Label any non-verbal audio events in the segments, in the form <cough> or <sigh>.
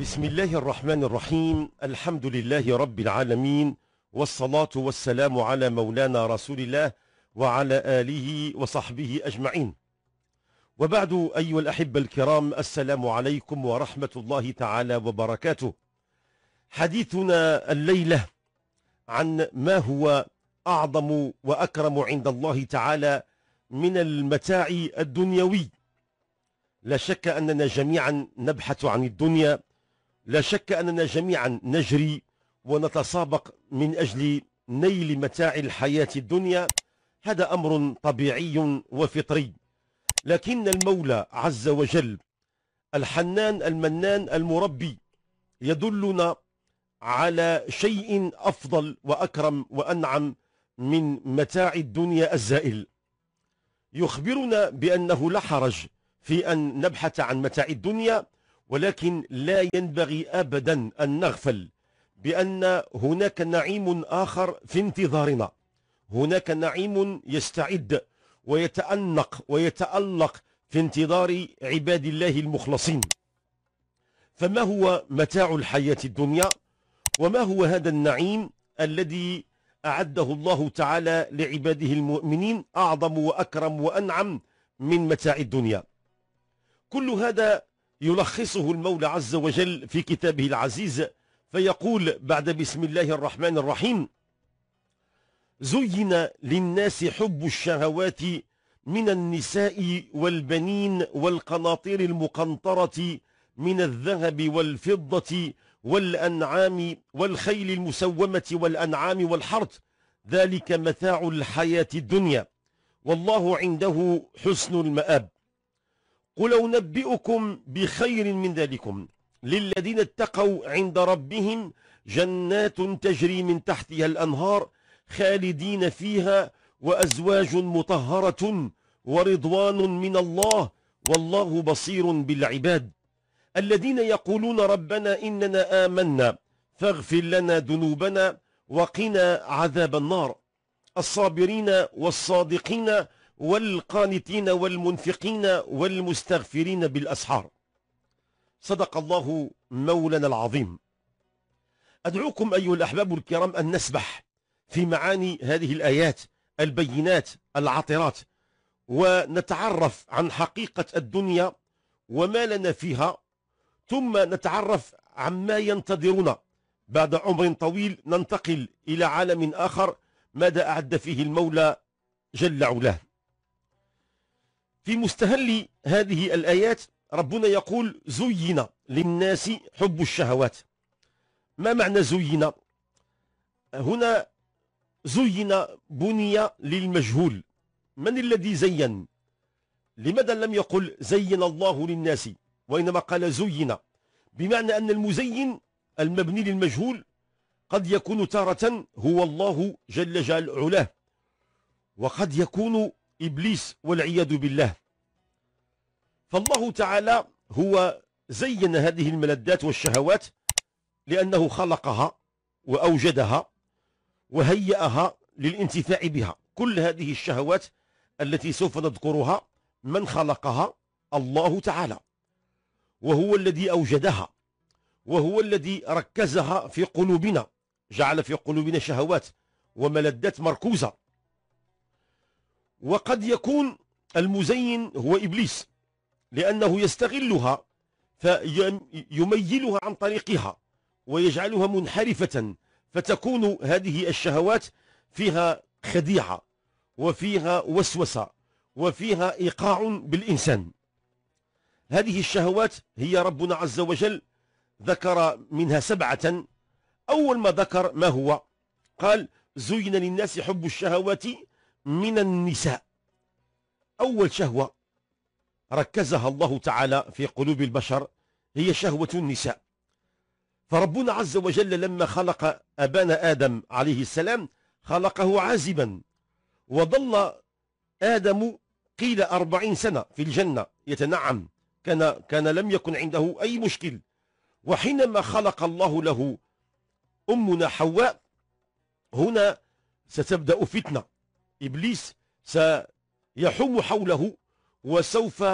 بسم الله الرحمن الرحيم الحمد لله رب العالمين والصلاة والسلام على مولانا رسول الله وعلى آله وصحبه أجمعين وبعد أيها الأحبة الكرام السلام عليكم ورحمة الله تعالى وبركاته حديثنا الليلة عن ما هو أعظم وأكرم عند الله تعالى من المتاع الدنيوي لا شك أننا جميعا نبحث عن الدنيا لا شك أننا جميعا نجري ونتسابق من أجل نيل متاع الحياة الدنيا هذا أمر طبيعي وفطري لكن المولى عز وجل الحنان المنان المربي يدلنا على شيء أفضل وأكرم وأنعم من متاع الدنيا الزائل يخبرنا بأنه لا حرج في أن نبحث عن متاع الدنيا ولكن لا ينبغي أبدا أن نغفل بأن هناك نعيم آخر في انتظارنا هناك نعيم يستعد ويتأنق ويتألق في انتظار عباد الله المخلصين فما هو متاع الحياة الدنيا وما هو هذا النعيم الذي أعده الله تعالى لعباده المؤمنين أعظم وأكرم وأنعم من متاع الدنيا كل هذا يلخصه المولى عز وجل في كتابه العزيز فيقول بعد بسم الله الرحمن الرحيم زين للناس حب الشهوات من النساء والبنين والقناطير المقنطرة من الذهب والفضة والأنعام والخيل المسومة والأنعام والحرت ذلك متاع الحياة الدنيا والله عنده حسن المآب قل أنبئكم بخير من ذلكم للذين اتقوا عند ربهم جنات تجري من تحتها الأنهار خالدين فيها وأزواج مطهرة ورضوان من الله والله بصير بالعباد الذين يقولون ربنا إننا آمنا فاغفر لنا ذنوبنا وقنا عذاب النار الصابرين والصادقين والقانتين والمنفقين والمستغفرين بالأسحار صدق الله مولانا العظيم أدعوكم أيها الأحباب الكرام أن نسبح في معاني هذه الآيات البينات العطرات ونتعرف عن حقيقة الدنيا وما لنا فيها ثم نتعرف عما ينتظرنا بعد عمر طويل ننتقل إلى عالم آخر ماذا أعد فيه المولى جل علاه في مستهل هذه الآيات ربنا يقول زين للناس حب الشهوات ما معنى زين هنا زين بني للمجهول من الذي زين لماذا لم يقل زين الله للناس وإنما قال زين بمعنى أن المزين المبني للمجهول قد يكون تارة هو الله جل جل علاه وقد يكون إبليس والعياذ بالله فالله تعالى هو زين هذه الملذات والشهوات لأنه خلقها وأوجدها وهيأها للانتفاع بها كل هذه الشهوات التي سوف نذكرها من خلقها الله تعالى وهو الذي أوجدها وهو الذي ركزها في قلوبنا جعل في قلوبنا شهوات وملذات مركوزة وقد يكون المزين هو إبليس لأنه يستغلها فيميلها عن طريقها ويجعلها منحرفة فتكون هذه الشهوات فيها خديعة وفيها وسوسة وفيها إيقاع بالإنسان هذه الشهوات هي ربنا عز وجل ذكر منها سبعة أول ما ذكر ما هو قال زين للناس حب الشهوات من النساء أول شهوة ركزها الله تعالى في قلوب البشر هي شهوة النساء فربنا عز وجل لما خلق أبانا آدم عليه السلام خلقه عازبا وظل آدم قيل أربعين سنة في الجنة يتنعم كان, كان لم يكن عنده أي مشكل وحينما خلق الله له أمنا حواء هنا ستبدأ فتنة إبليس سيحوم حوله وسوف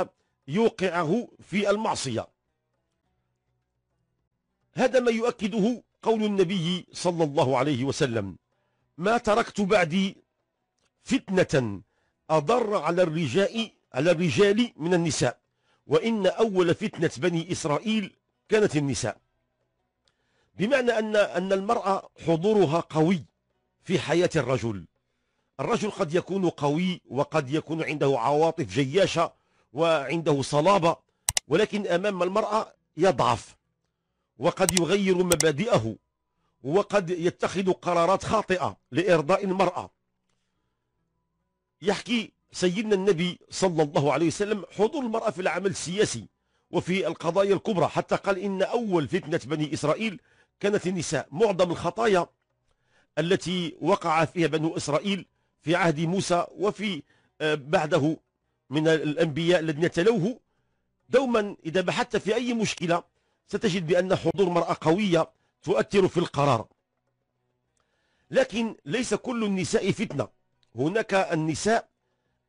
يوقعه في المعصية هذا ما يؤكده قول النبي صلى الله عليه وسلم ما تركت بعدي فتنة أضر على الرجال على الرجال من النساء وإن أول فتنة بني إسرائيل كانت النساء بمعنى أن أن المرأة حضورها قوي في حياة الرجل الرجل قد يكون قوي وقد يكون عنده عواطف جياشة وعنده صلابة ولكن أمام المرأة يضعف وقد يغير مبادئه وقد يتخذ قرارات خاطئة لإرضاء المرأة يحكي سيدنا النبي صلى الله عليه وسلم حضور المرأة في العمل السياسي وفي القضايا الكبرى حتى قال إن أول فتنة بني إسرائيل كانت النساء معظم الخطايا التي وقع فيها بنو إسرائيل في عهد موسى وفي آه، بعده من الأنبياء الذين تلوه دوما إذا بحثت في أي مشكلة ستجد بأن حضور مرأة قوية تؤثر في القرار لكن ليس كل النساء فتنة هناك النساء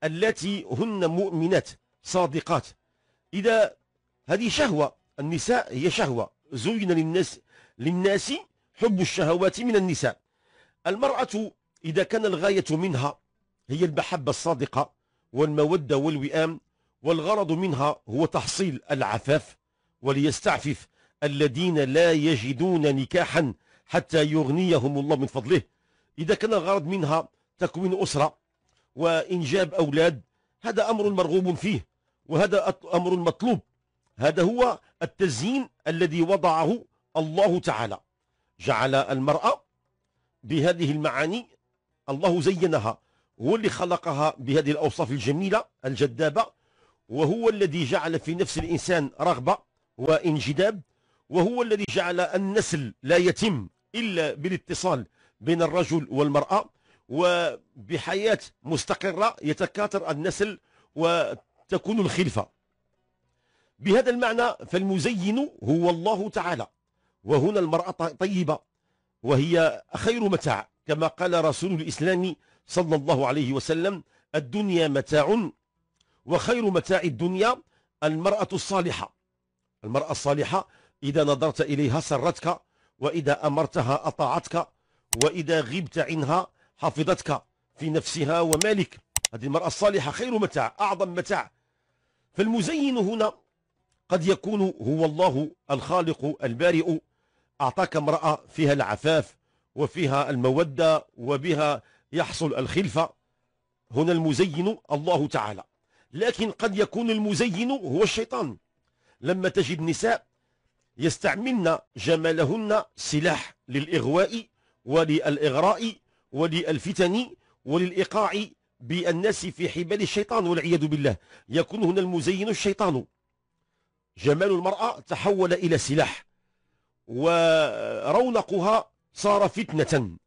التي هن مؤمنات صادقات إذا هذه شهوة النساء هي شهوة زين للناس للناس حب الشهوات من النساء المرأة إذا كان الغاية منها هي المحبة الصادقة والمودة والوئام والغرض منها هو تحصيل العفاف وليستعفف الذين لا يجدون نكاحا حتى يغنيهم الله من فضله إذا كان الغرض منها تكوين أسرة وإنجاب أولاد هذا أمر مرغوب فيه وهذا أمر مطلوب هذا هو التزيين الذي وضعه الله تعالى جعل المرأة بهذه المعاني الله زينها هو اللي خلقها بهذه الأوصاف الجميلة الجذابة وهو الذي جعل في نفس الإنسان رغبة وانجذاب وهو الذي جعل النسل لا يتم إلا بالاتصال بين الرجل والمرأة وبحياة مستقرة يتكاثر النسل وتكون الخلفة بهذا المعنى فالمزين هو الله تعالى وهنا المرأة طيبة وهي خير متاع كما قال رسول الإسلام صلى الله عليه وسلم الدنيا متاع وخير متاع الدنيا المرأة الصالحة المرأة الصالحة إذا نظرت إليها سرتك وإذا أمرتها أطاعتك وإذا غبت عنها حفظتك في نفسها ومالك هذه المرأة الصالحة خير متاع أعظم متاع فالمزين هنا قد يكون هو الله الخالق البارئ أعطاك امرأة فيها العفاف وفيها المودة وبها يحصل الخلفة هنا المزين الله تعالى لكن قد يكون المزين هو الشيطان لما تجد نساء يستعملن جمالهن سلاح للإغواء وللإغراء وللفتن وللإيقاع بالناس في حبال الشيطان والعياذ بالله يكون هنا المزين الشيطان جمال المرأة تحول إلى سلاح ورونقها صار فتنة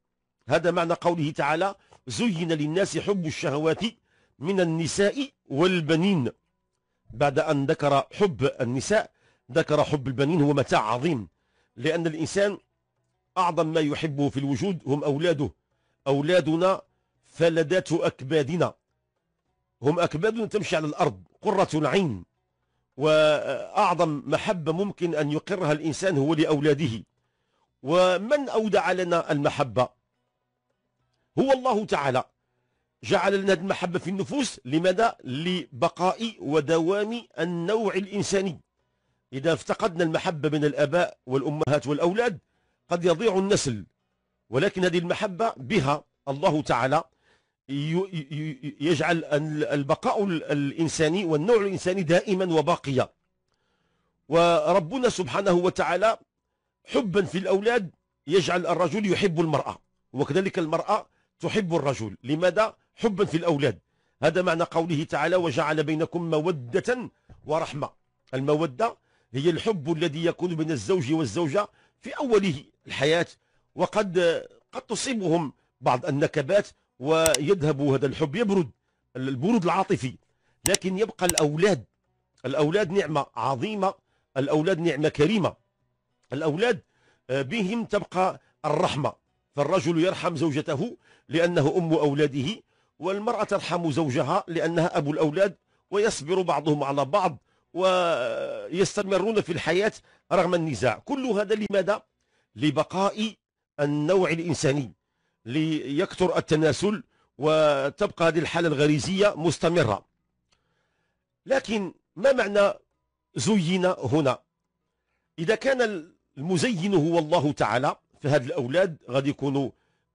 هذا معنى قوله تعالى زين للناس حب الشهوات من النساء والبنين بعد أن ذكر حب النساء ذكر حب البنين هو متاع عظيم لأن الإنسان أعظم ما يحبه في الوجود هم أولاده أولادنا فلذات أكبادنا هم أكبادنا تمشي على الأرض قرة العين وأعظم محبة ممكن أن يقرها الإنسان هو لأولاده ومن أودع لنا المحبة هو الله تعالى جعل لنا المحبة في النفوس لماذا؟ لبقاء ودوام النوع الإنساني إذا افتقدنا المحبة من الآباء والأمهات والأولاد قد يضيع النسل ولكن هذه المحبة بها الله تعالى يجعل البقاء الإنساني والنوع الإنساني دائما وباقيا وربنا سبحانه وتعالى حبا في الأولاد يجعل الرجل يحب المرأة وكذلك المرأة تحب الرجل لماذا؟ حبا في الأولاد هذا معنى قوله تعالى وجعل بينكم مودة ورحمة المودة هي الحب الذي يكون بين الزوج والزوجة في أوله الحياة وقد قد تصيبهم بعض النكبات ويذهب هذا الحب يبرد البرود العاطفي لكن يبقى الأولاد الأولاد نعمة عظيمة الأولاد نعمة كريمة الأولاد آه، بهم تبقى الرحمة فالرجل يرحم زوجته لأنه أم أولاده والمرأة ترحم زوجها لأنها أبو الأولاد ويصبر بعضهم على بعض ويستمرون في الحياة رغم النزاع كل هذا لماذا؟ لبقاء النوع الإنساني ليكثر التناسل وتبقى هذه الحالة الغريزية مستمرة لكن ما معنى زين هنا؟ إذا كان المزين هو الله تعالى فهاد الأولاد غادي يكونوا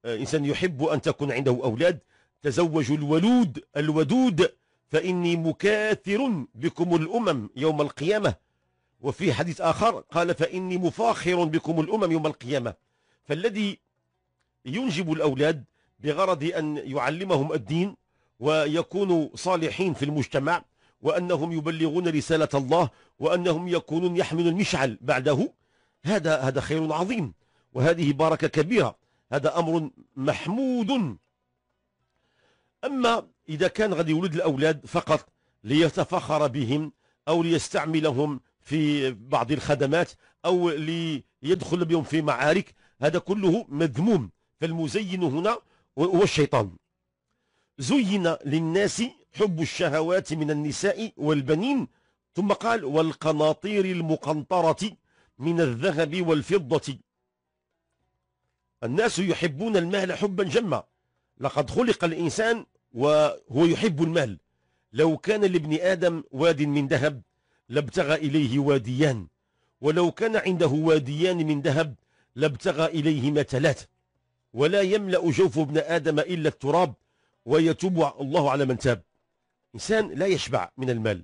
آه، إنسان يحب أن تكون عنده أولاد تزوجوا الولود الودود فإني مكاثر بكم الأمم يوم القيامة وفي حديث آخر قال فإني مفاخر بكم الأمم يوم القيامة فالذي ينجب الأولاد بغرض أن يعلمهم الدين ويكونوا صالحين في المجتمع وأنهم يبلغون رسالة الله وأنهم يكونون يحملون المشعل بعده هذا هذا خير عظيم وهذه بركة كبيرة هذا أمر محمود أما إذا كان غادي يولد الأولاد فقط ليتفخر بهم أو ليستعملهم في بعض الخدمات أو ليدخل بهم في معارك هذا كله مذموم فالمزين هنا هو الشيطان زين للناس حب الشهوات من النساء والبنين ثم قال والقناطير المقنطرة من الذهب والفضة الناس يحبون المال حبا جما لقد خلق الإنسان وهو يحب المال لو كان لابن آدم واد من ذهب لابتغى إليه واديان ولو كان عنده واديان من ذهب لابتغى إليهما متلات ولا يملأ جوف ابن آدم إلا التراب ويتوب الله على من تاب إنسان لا يشبع من المال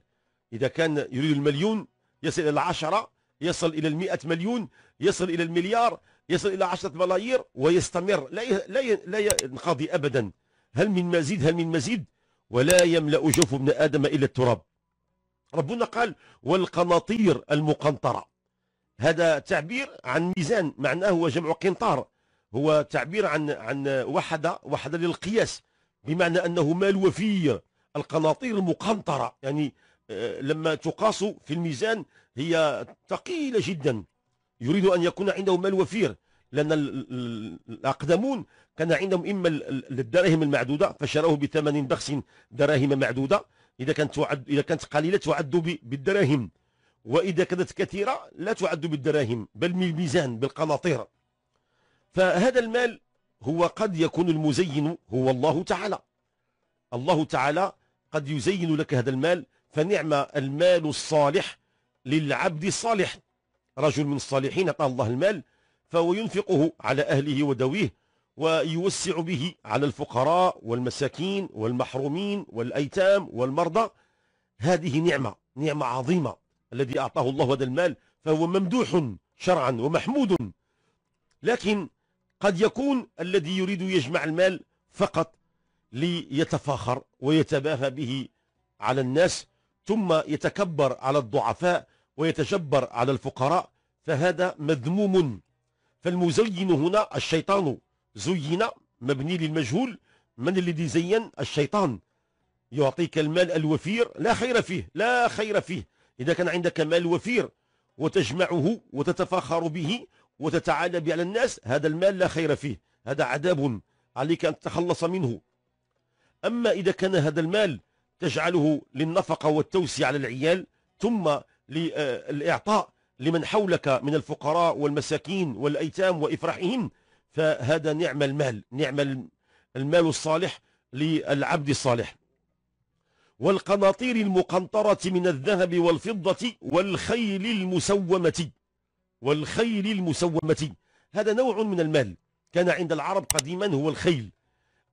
إذا كان يريد المليون يصل إلى العشرة يصل إلى المئة مليون يصل إلى المليار يصل إلى عشرة ملايير ويستمر لا لا لا ينقضي أبدا هل من مزيد هل من مزيد ولا يملأ جوف ابن آدم إلا التراب ربنا قال والقناطير المقنطرة هذا تعبير عن ميزان معناه هو جمع قنطار هو تعبير عن عن وحدة وحدة للقياس بمعنى أنه مال وفير القناطير المقنطرة يعني آه، لما تقاس في الميزان هي ثقيلة جدا يريد أن يكون عنده مال وفير لأن الأقدمون كان عندهم إما الدراهم المعدودة فشروه بثمن بخس دراهم معدودة إذا كانت تعد إذا كانت قليلة تعد بالدراهم وإذا كانت كثيرة لا تعد بالدراهم بل بالميزان بالقناطير فهذا المال هو قد يكون المزين هو الله تعالى الله تعالى قد يزين لك هذا المال فنعم المال الصالح للعبد الصالح رجل من الصالحين أعطاه الله المال فهو ينفقه على أهله ودويه ويوسع به على الفقراء والمساكين والمحرومين والأيتام والمرضى هذه نعمة نعمة عظيمة الذي أعطاه الله هذا المال فهو ممدوح شرعا ومحمود لكن قد يكون الذي يريد يجمع المال فقط ليتفاخر ويتباهى به على الناس ثم يتكبر على الضعفاء ويتجبر على الفقراء فهذا مذموم فالمزين هنا الشيطان زين مبني للمجهول من الذي زين الشيطان يعطيك المال الوفير لا خير فيه لا خير فيه إذا كان عندك مال وفير وتجمعه وتتفاخر به وتتعالى به على الناس هذا المال لا خير فيه هذا عذاب عليك أن تتخلص منه أما إذا كان هذا المال تجعله للنفقة والتوسع على العيال ثم للإعطاء آه، لمن حولك من الفقراء والمساكين والأيتام وإفراحهم فهذا نعم المال نعم المال الصالح للعبد الصالح والقناطير المقنطرة من الذهب والفضة والخيل المسومة والخيل المسومة هذا نوع من المال كان عند العرب قديما هو الخيل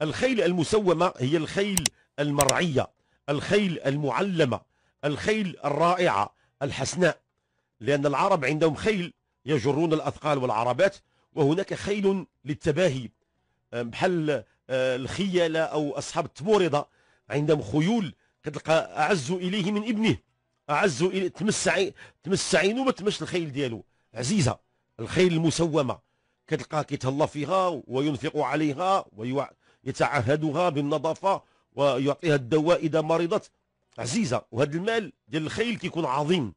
الخيل المسومة هي الخيل المرعية الخيل المعلمة الخيل الرائعة الحسناء لأن العرب عندهم خيل يجرون الأثقال والعربات وهناك خيل للتباهي أه، بحال أه، الخيلة أو أصحاب التمورضة عندهم خيول كتلقى أعز إليه من ابنه أعز إليه تمس عين تمس عينه ما تمش الخيل ديالو عزيزة الخيل المسومة كتلقاه كيتهلا فيها وينفق عليها ويتعهدها بالنظافة ويعطيها الدواء إذا مرضت عزيزة وهذا المال ديال الخيل كيكون عظيم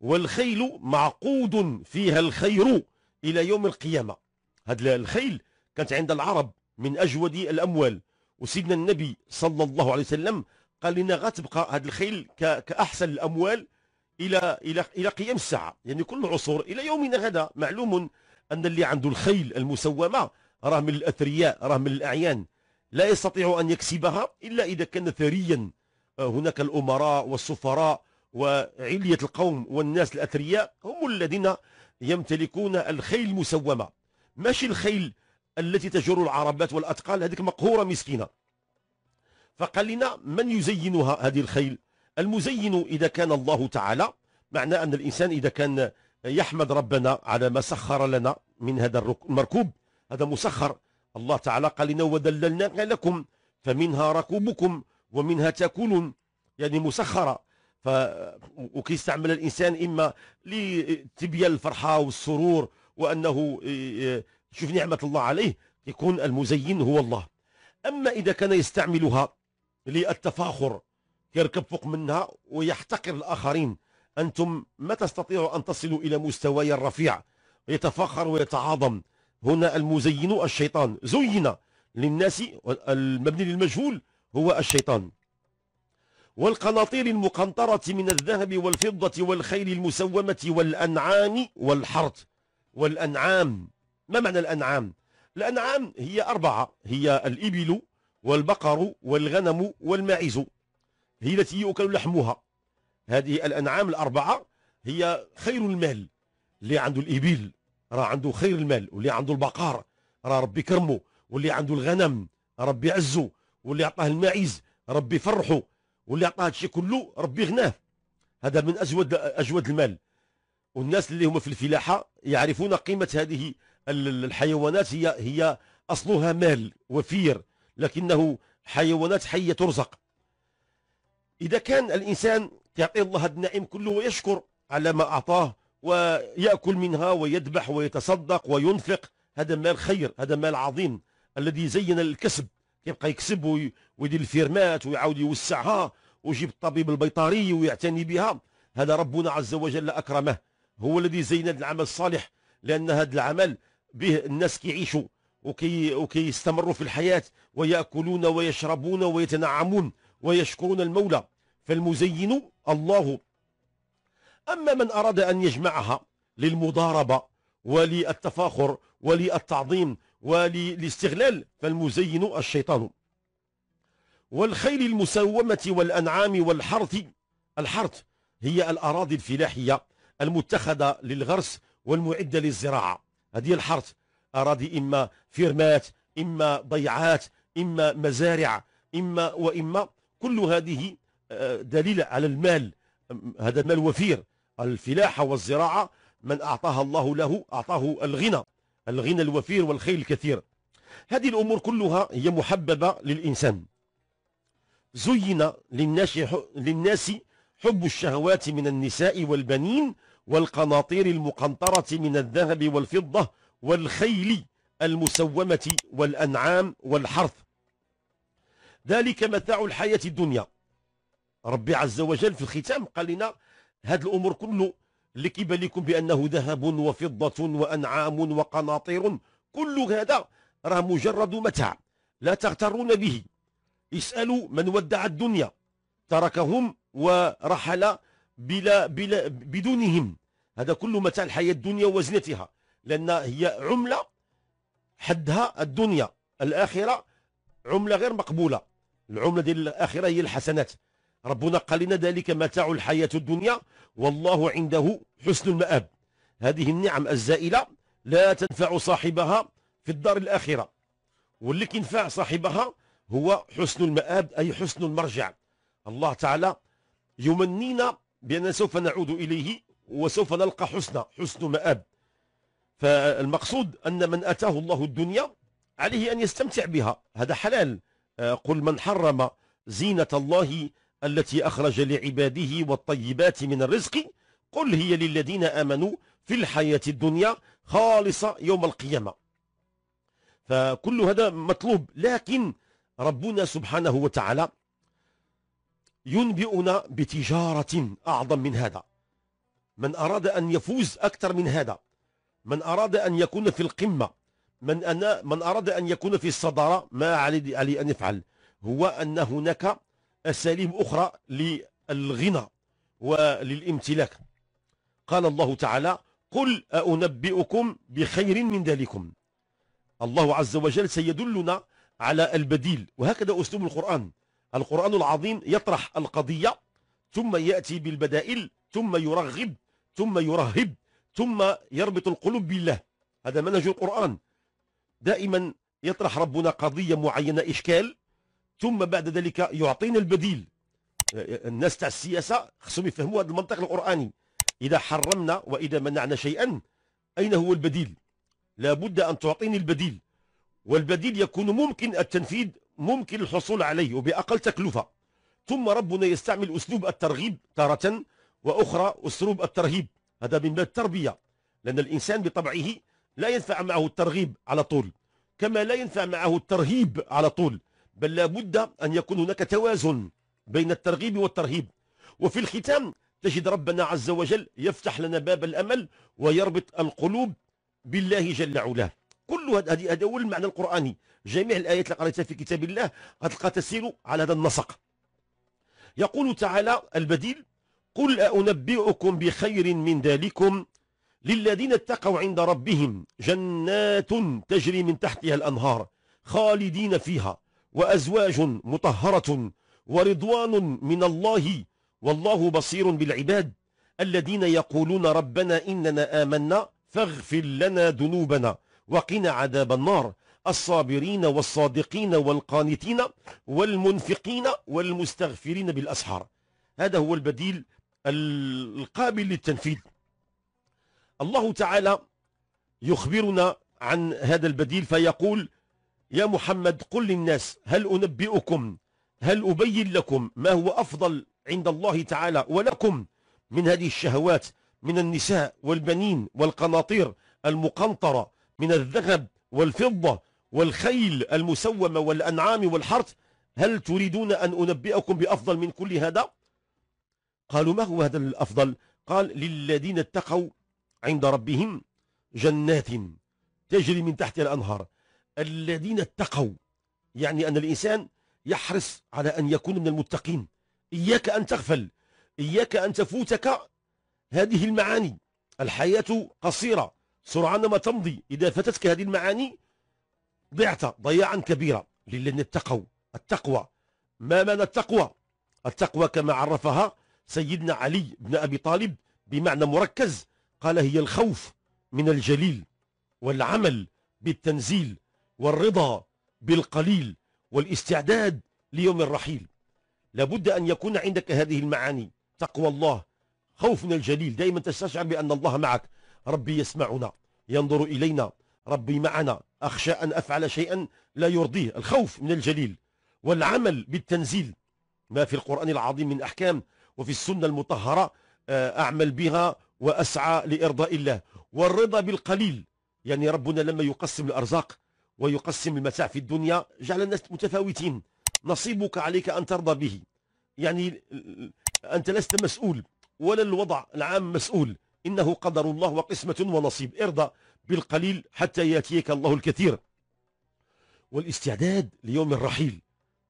والخيل معقود فيها الخير إلى يوم القيامة هذا الخيل كانت عند العرب من أجود الأموال وسيدنا النبي صلى الله عليه وسلم قال لنا غتبقى هذا الخيل كأحسن الأموال إلى إلى إلى قيام الساعة يعني كل العصور إلى يومنا هذا معلوم أن اللي عنده الخيل المسومة راه من الأثرياء راه من الأعيان لا يستطيع أن يكسبها إلا إذا كان ثريا هناك الأمراء والسفراء وعلية القوم والناس الأثرياء هم الذين يمتلكون الخيل المسومة ماشي الخيل التي تجر العربات والأثقال هذيك مقهورة مسكينة فقال لنا من يزينها هذه الخيل المزين إذا كان الله تعالى معنى أن الإنسان إذا كان يحمد ربنا على ما سخر لنا من هذا المركوب هذا مسخر الله تعالى قال لنا وذللنا لكم فمنها ركوبكم ومنها تكون يعني مسخرة ف وكيستعمل الانسان اما لتبيان الفرحه والسرور وانه شوف نعمه الله عليه يكون المزين هو الله اما اذا كان يستعملها للتفاخر يركب فوق منها ويحتقر الاخرين انتم ما تستطيعوا ان تصلوا الى مستواي الرفيع يتفاخر ويتعاظم هنا المزين الشيطان زين للناس المبني للمجهول هو الشيطان والقناطير المقنطرة من الذهب والفضة والخيل المسومة والأنعام والحرث والأنعام ما معنى الأنعام؟ الأنعام هي أربعة هي الإبل والبقر والغنم والماعز هي التي يؤكل لحمها هذه الأنعام الأربعة هي خير المال اللي عنده الإبل راه عنده خير المال واللي عنده البقر راه ربي كرمه واللي عنده الغنم ربي عزه واللي عطاه المعيز ربي فرحه واللي عطاه هادشي كله ربي غناه هذا من اجود اجود المال والناس اللي هما في الفلاحه يعرفون قيمه هذه الحيوانات هي هي اصلها مال وفير لكنه حيوانات حيه ترزق اذا كان الانسان يعطي الله هذا النعيم كله ويشكر على ما اعطاه وياكل منها ويذبح ويتصدق وينفق هذا مال خير هذا مال عظيم الذي زين الكسب كيبقى يكسب ويدير الفيرمات ويعاود يوسعها ويجيب الطبيب البيطري ويعتني بها هذا ربنا عز وجل أكرمه هو الذي زين العمل الصالح لأن هذا العمل به الناس كيعيشوا وكي وكيستمروا في الحياة ويأكلون ويشربون ويتنعمون ويشكرون المولى فالمزين الله أما من أراد أن يجمعها للمضاربة وللتفاخر وللتعظيم وللاستغلال فالمزين الشيطان والخيل المسومة والأنعام والحرث الحرث هي الأراضي الفلاحية المتخذة للغرس والمعدة للزراعة هذه الحرث أراضي إما فيرمات إما ضيعات إما مزارع إما وإما كل هذه آه، دليل على المال هذا المال وفير الفلاحة والزراعة من أعطاها الله له أعطاه الغنى الغنى الوفير والخيل الكثير هذه الأمور كلها هي محببة للإنسان زين للناس حب الشهوات من النساء والبنين والقناطير المقنطرة من الذهب والفضة والخيل المسومة والأنعام والحرث ذلك متاع الحياة الدنيا ربي عز وجل في الختام قال لنا هذه الأمور كله لكبالكم بأنه ذهب وفضة وأنعام وقناطير كل هذا راه مجرد متاع لا تغترون به اسألوا من ودع الدنيا تركهم ورحل بلا بلا بدونهم هذا كل متاع الحياة الدنيا وزنتها لأن هي عملة حدها الدنيا الآخرة عملة غير مقبولة العملة ديال الآخرة هي الحسنات ربنا قال لنا ذلك متاع الحياة الدنيا والله عنده حسن المآب هذه النعم الزائلة لا تنفع صاحبها في الدار الآخرة واللي كينفع صاحبها هو حسن المآب أي حسن المرجع الله تعالى يمنينا بأننا سوف نعود إليه وسوف نلقى حسن حسن مآب فالمقصود أن من أتاه الله الدنيا عليه أن يستمتع بها هذا حلال آه، قل من حرم زينة الله التي أخرج لعباده والطيبات من الرزق قل هي للذين آمنوا في الحياة الدنيا خالصة يوم القيامة فكل هذا مطلوب لكن ربنا سبحانه وتعالى ينبئنا بتجارة أعظم من هذا من أراد أن يفوز أكثر من هذا من أراد أن يكون في القمة من, أنا من أراد أن يكون في الصدارة ما عليه علي أن يفعل هو أن هناك أساليب أخرى للغنى وللامتلاك قال الله تعالى قل أنبئكم بخير من ذلكم الله عز وجل سيدلنا على البديل وهكذا أسلوب القرآن القرآن العظيم يطرح القضية ثم يأتي بالبدائل ثم يرغب ثم يرهب ثم يربط القلوب بالله هذا منهج القرآن دائما يطرح ربنا قضية معينة إشكال ثم بعد ذلك يعطينا البديل أه، أه، الناس تاع السياسه خصهم يفهموا هذا المنطق القراني اذا حرمنا واذا منعنا شيئا اين هو البديل لابد ان تعطيني البديل والبديل يكون ممكن التنفيذ ممكن الحصول عليه وباقل تكلفه ثم ربنا يستعمل اسلوب الترغيب تاره واخرى اسلوب الترهيب هذا من باب التربيه لان الانسان بطبعه لا ينفع معه الترغيب على طول كما لا ينفع معه الترهيب على طول بل لابد أن يكون هناك توازن بين الترغيب والترهيب وفي الختام تجد ربنا عز وجل يفتح لنا باب الأمل ويربط القلوب بالله جل علا كل هذه هذا هو المعنى القرآني جميع الآيات اللي قرأتها في كتاب الله هتلقى تسير على هذا النسق يقول تعالى البديل قل أنبئكم بخير من ذلكم للذين اتقوا عند ربهم جنات تجري من تحتها الأنهار خالدين فيها وأزواج مطهرة ورضوان من الله والله بصير بالعباد الذين يقولون ربنا إننا آمنا فاغفر لنا ذنوبنا وقنا عذاب النار الصابرين والصادقين والقانتين والمنفقين والمستغفرين بالأسحار هذا هو البديل القابل للتنفيذ الله تعالى يخبرنا عن هذا البديل فيقول يا محمد قل للناس هل أنبئكم هل أبين لكم ما هو أفضل عند الله تعالى ولكم من هذه الشهوات من النساء والبنين والقناطير المقنطرة من الذهب والفضة والخيل المسومة والأنعام والحرث هل تريدون أن أنبئكم بأفضل من كل هذا؟ قالوا ما هو هذا الأفضل؟ قال للذين اتقوا عند ربهم جنات تجري من تحت الأنهار الذين اتقوا يعني أن الإنسان يحرص على أن يكون من المتقين إياك أن تغفل إياك أن تفوتك هذه المعاني الحياة قصيرة سرعان ما تمضي إذا فاتتك هذه المعاني ضعت ضياعا كبيرا للذين اتقوا التقوى ما معنى التقوى التقوى كما عرفها سيدنا علي بن أبي طالب بمعنى مركز قال هي الخوف من الجليل والعمل بالتنزيل والرضا بالقليل والاستعداد ليوم الرحيل لابد أن يكون عندك هذه المعاني تقوى الله خوفنا الجليل دائما تستشعر بأن الله معك ربي يسمعنا ينظر إلينا ربي معنا أخشى أن أفعل شيئا لا يرضيه الخوف من الجليل والعمل بالتنزيل ما في القرآن العظيم من أحكام وفي السنة المطهرة آه، أعمل بها وأسعى لإرضاء الله والرضا بالقليل يعني ربنا لما يقسم الأرزاق ويقسم المتاع في الدنيا جعل الناس متفاوتين نصيبك عليك أن ترضى به يعني أنت لست مسؤول ولا الوضع العام مسؤول إنه قدر الله وقسمة ونصيب ارضى بالقليل حتى يأتيك الله الكثير والاستعداد ليوم الرحيل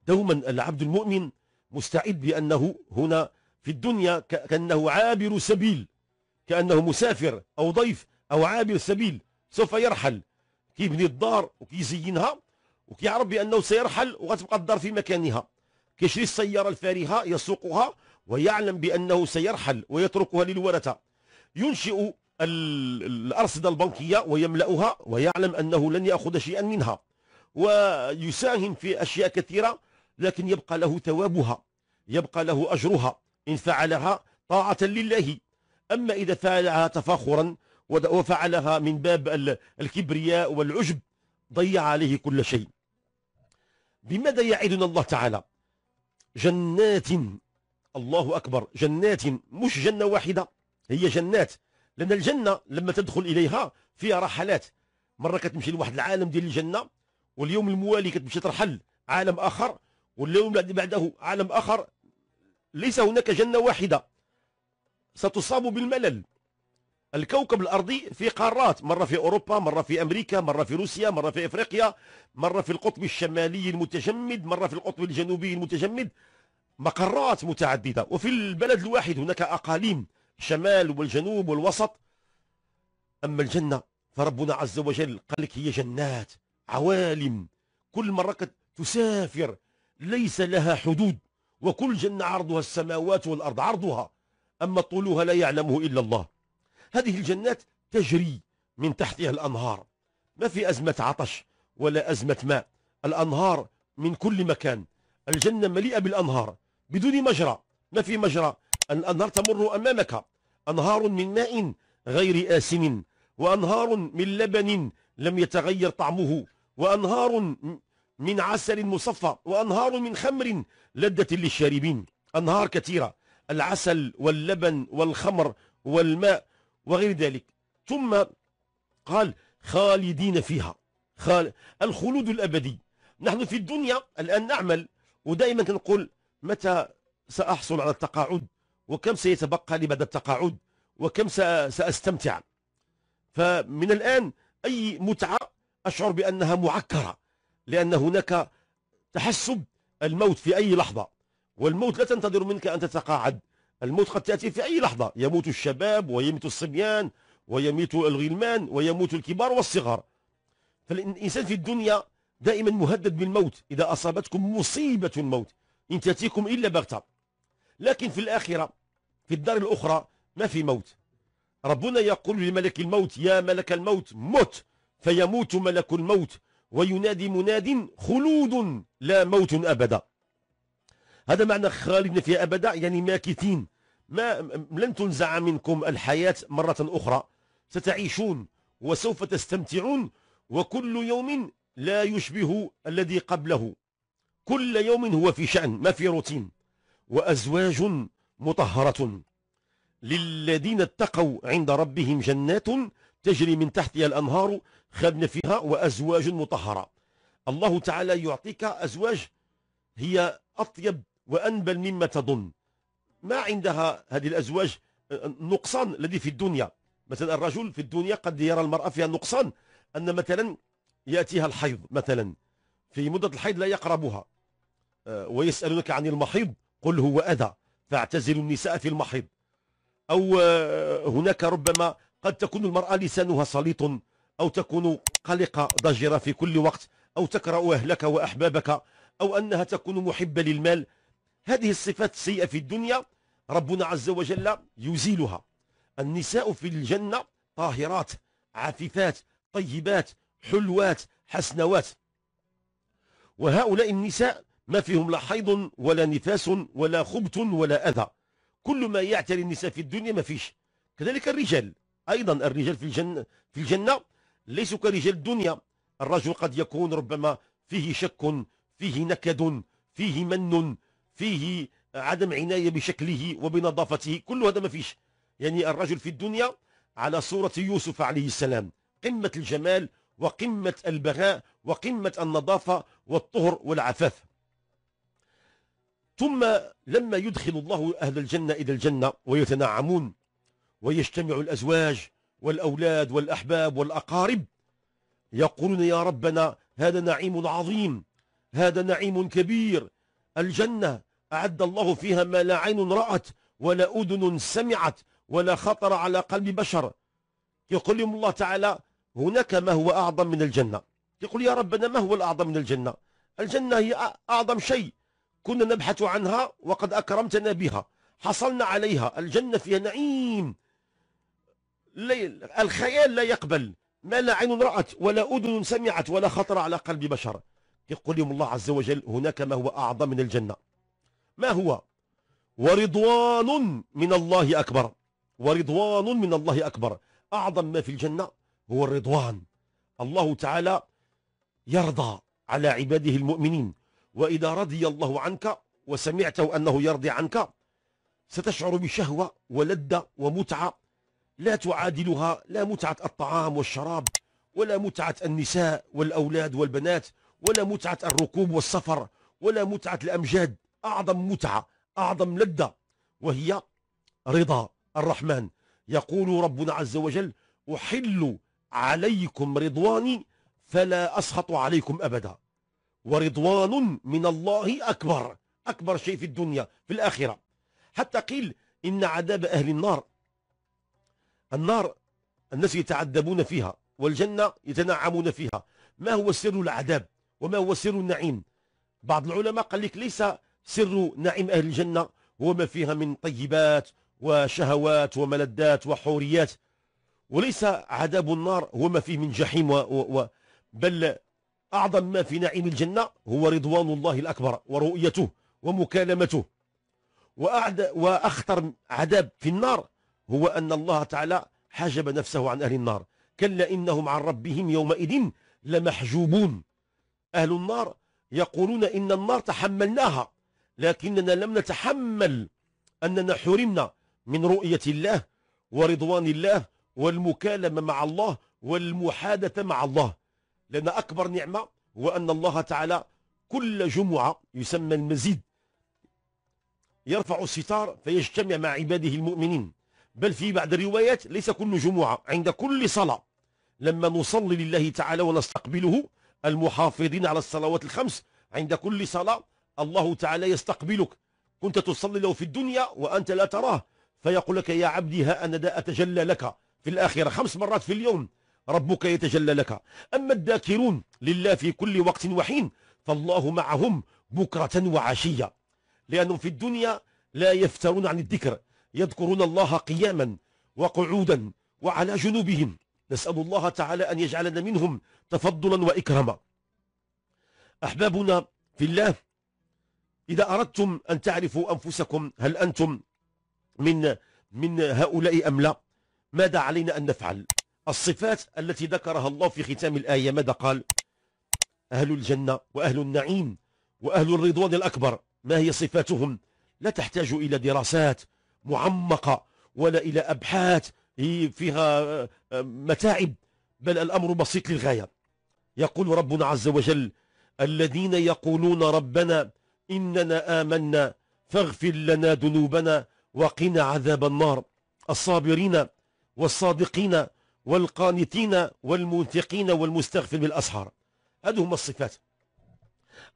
دوما العبد المؤمن مستعد بأنه هنا في الدنيا كأنه عابر سبيل كأنه مسافر أو ضيف أو عابر سبيل سوف يرحل كيبني الدار وكيزينها وكيعرف بانه سيرحل وغتبقى الدار في مكانها كيشري السياره الفارهه يسوقها ويعلم بانه سيرحل ويتركها للورثه ينشئ الارصده البنكيه ويملاها ويعلم انه لن ياخذ شيئا منها ويساهم في اشياء كثيره لكن يبقى له ثوابها يبقى له اجرها ان فعلها طاعه لله اما اذا فعلها تفاخرا وفعلها من باب الكبرياء والعجب ضيع عليه كل شيء بماذا يعدنا الله تعالى جنات الله أكبر جنات مش جنة واحدة هي جنات لأن الجنة لما تدخل إليها فيها رحلات مرة كتمشي لواحد العالم ديال الجنة واليوم الموالي كتمشي ترحل عالم آخر واليوم بعده عالم آخر ليس هناك جنة واحدة ستصاب بالملل الكوكب الأرضي في قارات مرة في أوروبا مرة في أمريكا مرة في روسيا مرة في إفريقيا مرة في القطب الشمالي المتجمد مرة في القطب الجنوبي المتجمد مقرات متعددة وفي البلد الواحد هناك أقاليم شمال والجنوب والوسط أما الجنة فربنا عز وجل قال لك هي جنات عوالم كل مرة تسافر ليس لها حدود وكل جنة عرضها السماوات والأرض عرضها أما طولها لا يعلمه إلا الله هذه الجنات تجري من تحتها الأنهار ما في أزمة عطش ولا أزمة ماء الأنهار من كل مكان الجنة مليئة بالأنهار بدون مجرى ما في مجرى الأنهار تمر أمامك أنهار من ماء غير آسن وأنهار من لبن لم يتغير طعمه وأنهار من عسل مصفى وأنهار من خمر لدة للشاربين أنهار كثيرة العسل واللبن والخمر والماء وغير ذلك ثم قال خالدين فيها خال الخلود الأبدي نحن في الدنيا الآن نعمل ودائما كنقول متى سأحصل على التقاعد وكم سيتبقى لي بعد التقاعد وكم سأستمتع فمن الآن أي متعة أشعر بأنها معكرة لأن هناك تحسب الموت في أي لحظة والموت لا تنتظر منك أن تتقاعد الموت قد تأتي في أي لحظة يموت الشباب ويموت الصبيان ويموت الغلمان ويموت الكبار والصغار فالإنسان في الدنيا دائما مهدد بالموت إذا أصابتكم مصيبة الموت إن تأتيكم إلا بغتة لكن في الآخرة في الدار الأخرى ما في موت ربنا يقول لملك الموت يا ملك الموت مت فيموت ملك الموت وينادي مناد خلود لا موت أبدا هذا معنى خالدين فيها أبدا يعني ماكثين ما لن تنزع منكم الحياة مرة أخرى ستعيشون وسوف تستمتعون وكل يوم لا يشبه الذي قبله كل يوم هو في شأن ما في روتين وأزواج مطهرة للذين اتقوا عند ربهم جنات تجري من تحتها الأنهار خالدين فيها وأزواج مطهرة الله تعالى يعطيك أزواج هي أطيب وأنبل مما تظن ما عندها هذه الأزواج النقصان آه، الذي في الدنيا مثلا الرجل في الدنيا قد يرى المرأة فيها نقصان أن مثلا يأتيها الحيض مثلا في مدة الحيض لا يقربها آه، ويسألونك عن المحيض قل هو أذى فاعتزلوا النساء في المحيض أو آه، هناك ربما قد تكون المرأة لسانها سليط أو تكون قلقة ضجرة في كل وقت أو تكره أهلك وأحبابك أو أنها تكون محبة للمال هذه الصفات السيئة في الدنيا ربنا عز وجل يزيلها النساء في الجنة طاهرات عفيفات طيبات حلوات حسنوات وهؤلاء النساء ما فيهم لا حيض ولا نفاس ولا خبت ولا أذى كل ما يعتري النساء في الدنيا ما فيش كذلك الرجال أيضا الرجال في الجنة, في الجنة ليسوا كرجال الدنيا الرجل قد يكون ربما فيه شك فيه نكد فيه من فيه عدم عناية بشكله وبنظافته كل هذا ما فيش يعني الرجل في الدنيا على صورة يوسف عليه السلام قمة الجمال وقمة البغاء وقمة النظافة والطهر والعفاف ثم لما يدخل الله أهل الجنة إلى الجنة ويتنعمون ويجتمع الأزواج والأولاد والأحباب والأقارب يقولون يا ربنا هذا نعيم عظيم هذا نعيم كبير الجنة أعد الله فيها ما لا عين رأت ولا أذن سمعت ولا خطر على قلب بشر يقول لهم الله تعالى هناك ما هو أعظم من الجنة يقول يا ربنا ما هو الأعظم من الجنة الجنة هي أعظم شيء كنا نبحث عنها وقد أكرمتنا بها حصلنا عليها الجنة فيها نعيم الخيال لا يقبل ما لا عين رأت ولا أذن سمعت ولا خطر على قلب بشر يقول لهم الله عز وجل هناك ما هو أعظم من الجنة ما هو ورضوان من الله أكبر ورضوان من الله أكبر أعظم ما في الجنة هو الرضوان الله تعالى يرضى على عباده المؤمنين وإذا رضي الله عنك وسمعته أنه يرضي عنك ستشعر بشهوة ولذة ومتعة لا تعادلها لا متعة الطعام والشراب ولا متعة النساء والأولاد والبنات ولا متعة الركوب والسفر ولا متعة الأمجاد أعظم متعة أعظم لذة وهي رضا الرحمن يقول ربنا عز وجل أحل عليكم رضواني فلا أسخط عليكم أبدا ورضوان من الله أكبر أكبر شيء في الدنيا في الآخرة حتى قيل إن عذاب أهل النار النار الناس يتعذبون فيها والجنة يتنعمون فيها ما هو سر العذاب وما هو سر النعيم بعض العلماء قال لك ليس سر نعيم أهل الجنة وما فيها من طيبات وشهوات وملذات وحوريات وليس عذاب النار هو ما فيه من جحيم و و بل أعظم ما في نعيم الجنة هو رضوان الله الأكبر ورؤيته ومكالمته وأعد وأخطر عذاب في النار هو أن الله تعالى حجب نفسه عن أهل النار كلا إنهم عن ربهم يومئذ لمحجوبون أهل النار يقولون إن النار تحملناها لكننا لم نتحمل أننا حرمنا من رؤية الله ورضوان الله والمكالمة مع الله والمحادثة مع الله لأن أكبر نعمة هو أن الله تعالى كل جمعة يسمى المزيد يرفع الستار فيجتمع مع عباده المؤمنين بل في بعض الروايات ليس كل جمعة عند كل صلاة لما نصلي لله تعالى ونستقبله المحافظين على الصلوات الخمس عند كل صلاة الله تعالى يستقبلك كنت تصلي له في الدنيا وأنت لا تراه فيقول لك يا عبدي ها أنا دا أتجلى لك في الآخرة خمس مرات في اليوم ربك يتجلى لك أما الذاكرون لله في كل وقت وحين فالله معهم بكرة وعشية لأنهم في الدنيا لا يفترون عن الذكر يذكرون الله قياما وقعودا وعلى جنوبهم نسأل الله تعالى أن يجعلنا منهم تفضلا وإكرما أحبابنا في الله إذا أردتم أن تعرفوا أنفسكم هل أنتم من من هؤلاء أم لا ماذا علينا أن نفعل الصفات التي ذكرها الله في ختام الآية ماذا قال أهل الجنة وأهل النعيم وأهل الرضوان الأكبر ما هي صفاتهم لا تحتاج إلى دراسات معمقة ولا إلى أبحاث فيها آه، متاعب بل الأمر بسيط للغاية يقول ربنا عز وجل الذين يقولون ربنا إننا آمنا فاغفر لنا ذنوبنا وقنا عذاب النار الصابرين والصادقين والقانتين والمنفقين والمستغفر بالأسحار هذه هم الصفات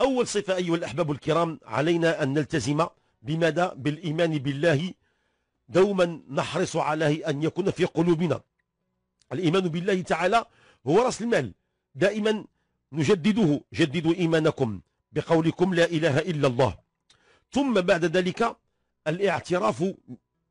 أول صفة أيها الأحباب الكرام علينا أن نلتزم بماذا؟ بالإيمان بالله دوما نحرص عليه أن يكون في قلوبنا الإيمان بالله تعالى هو رأس المال دائما نجدده جددوا إيمانكم بقولكم لا إله إلا الله ثم بعد ذلك الاعتراف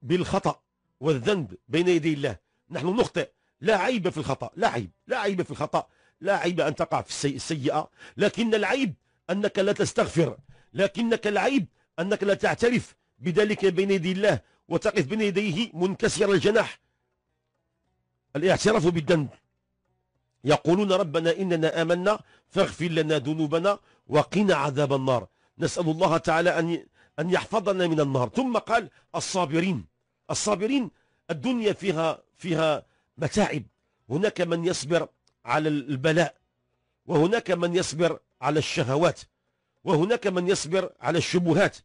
بالخطأ والذنب بين يدي الله نحن نخطئ لا عيب في الخطأ لا عيب لا عيب في الخطأ لا عيب أن تقع في السيئة لكن العيب أنك لا تستغفر لكنك العيب أنك لا تعترف بذلك بين يدي الله وتقف بين يديه منكسر الجناح الاعتراف بالذنب يقولون ربنا إننا آمنا فاغفر لنا ذنوبنا وقنا عذاب النار نسأل الله تعالى أن أن يحفظنا من النار ثم قال الصابرين الصابرين الدنيا فيها فيها متاعب هناك من يصبر على البلاء وهناك من يصبر على الشهوات وهناك من يصبر على الشبهات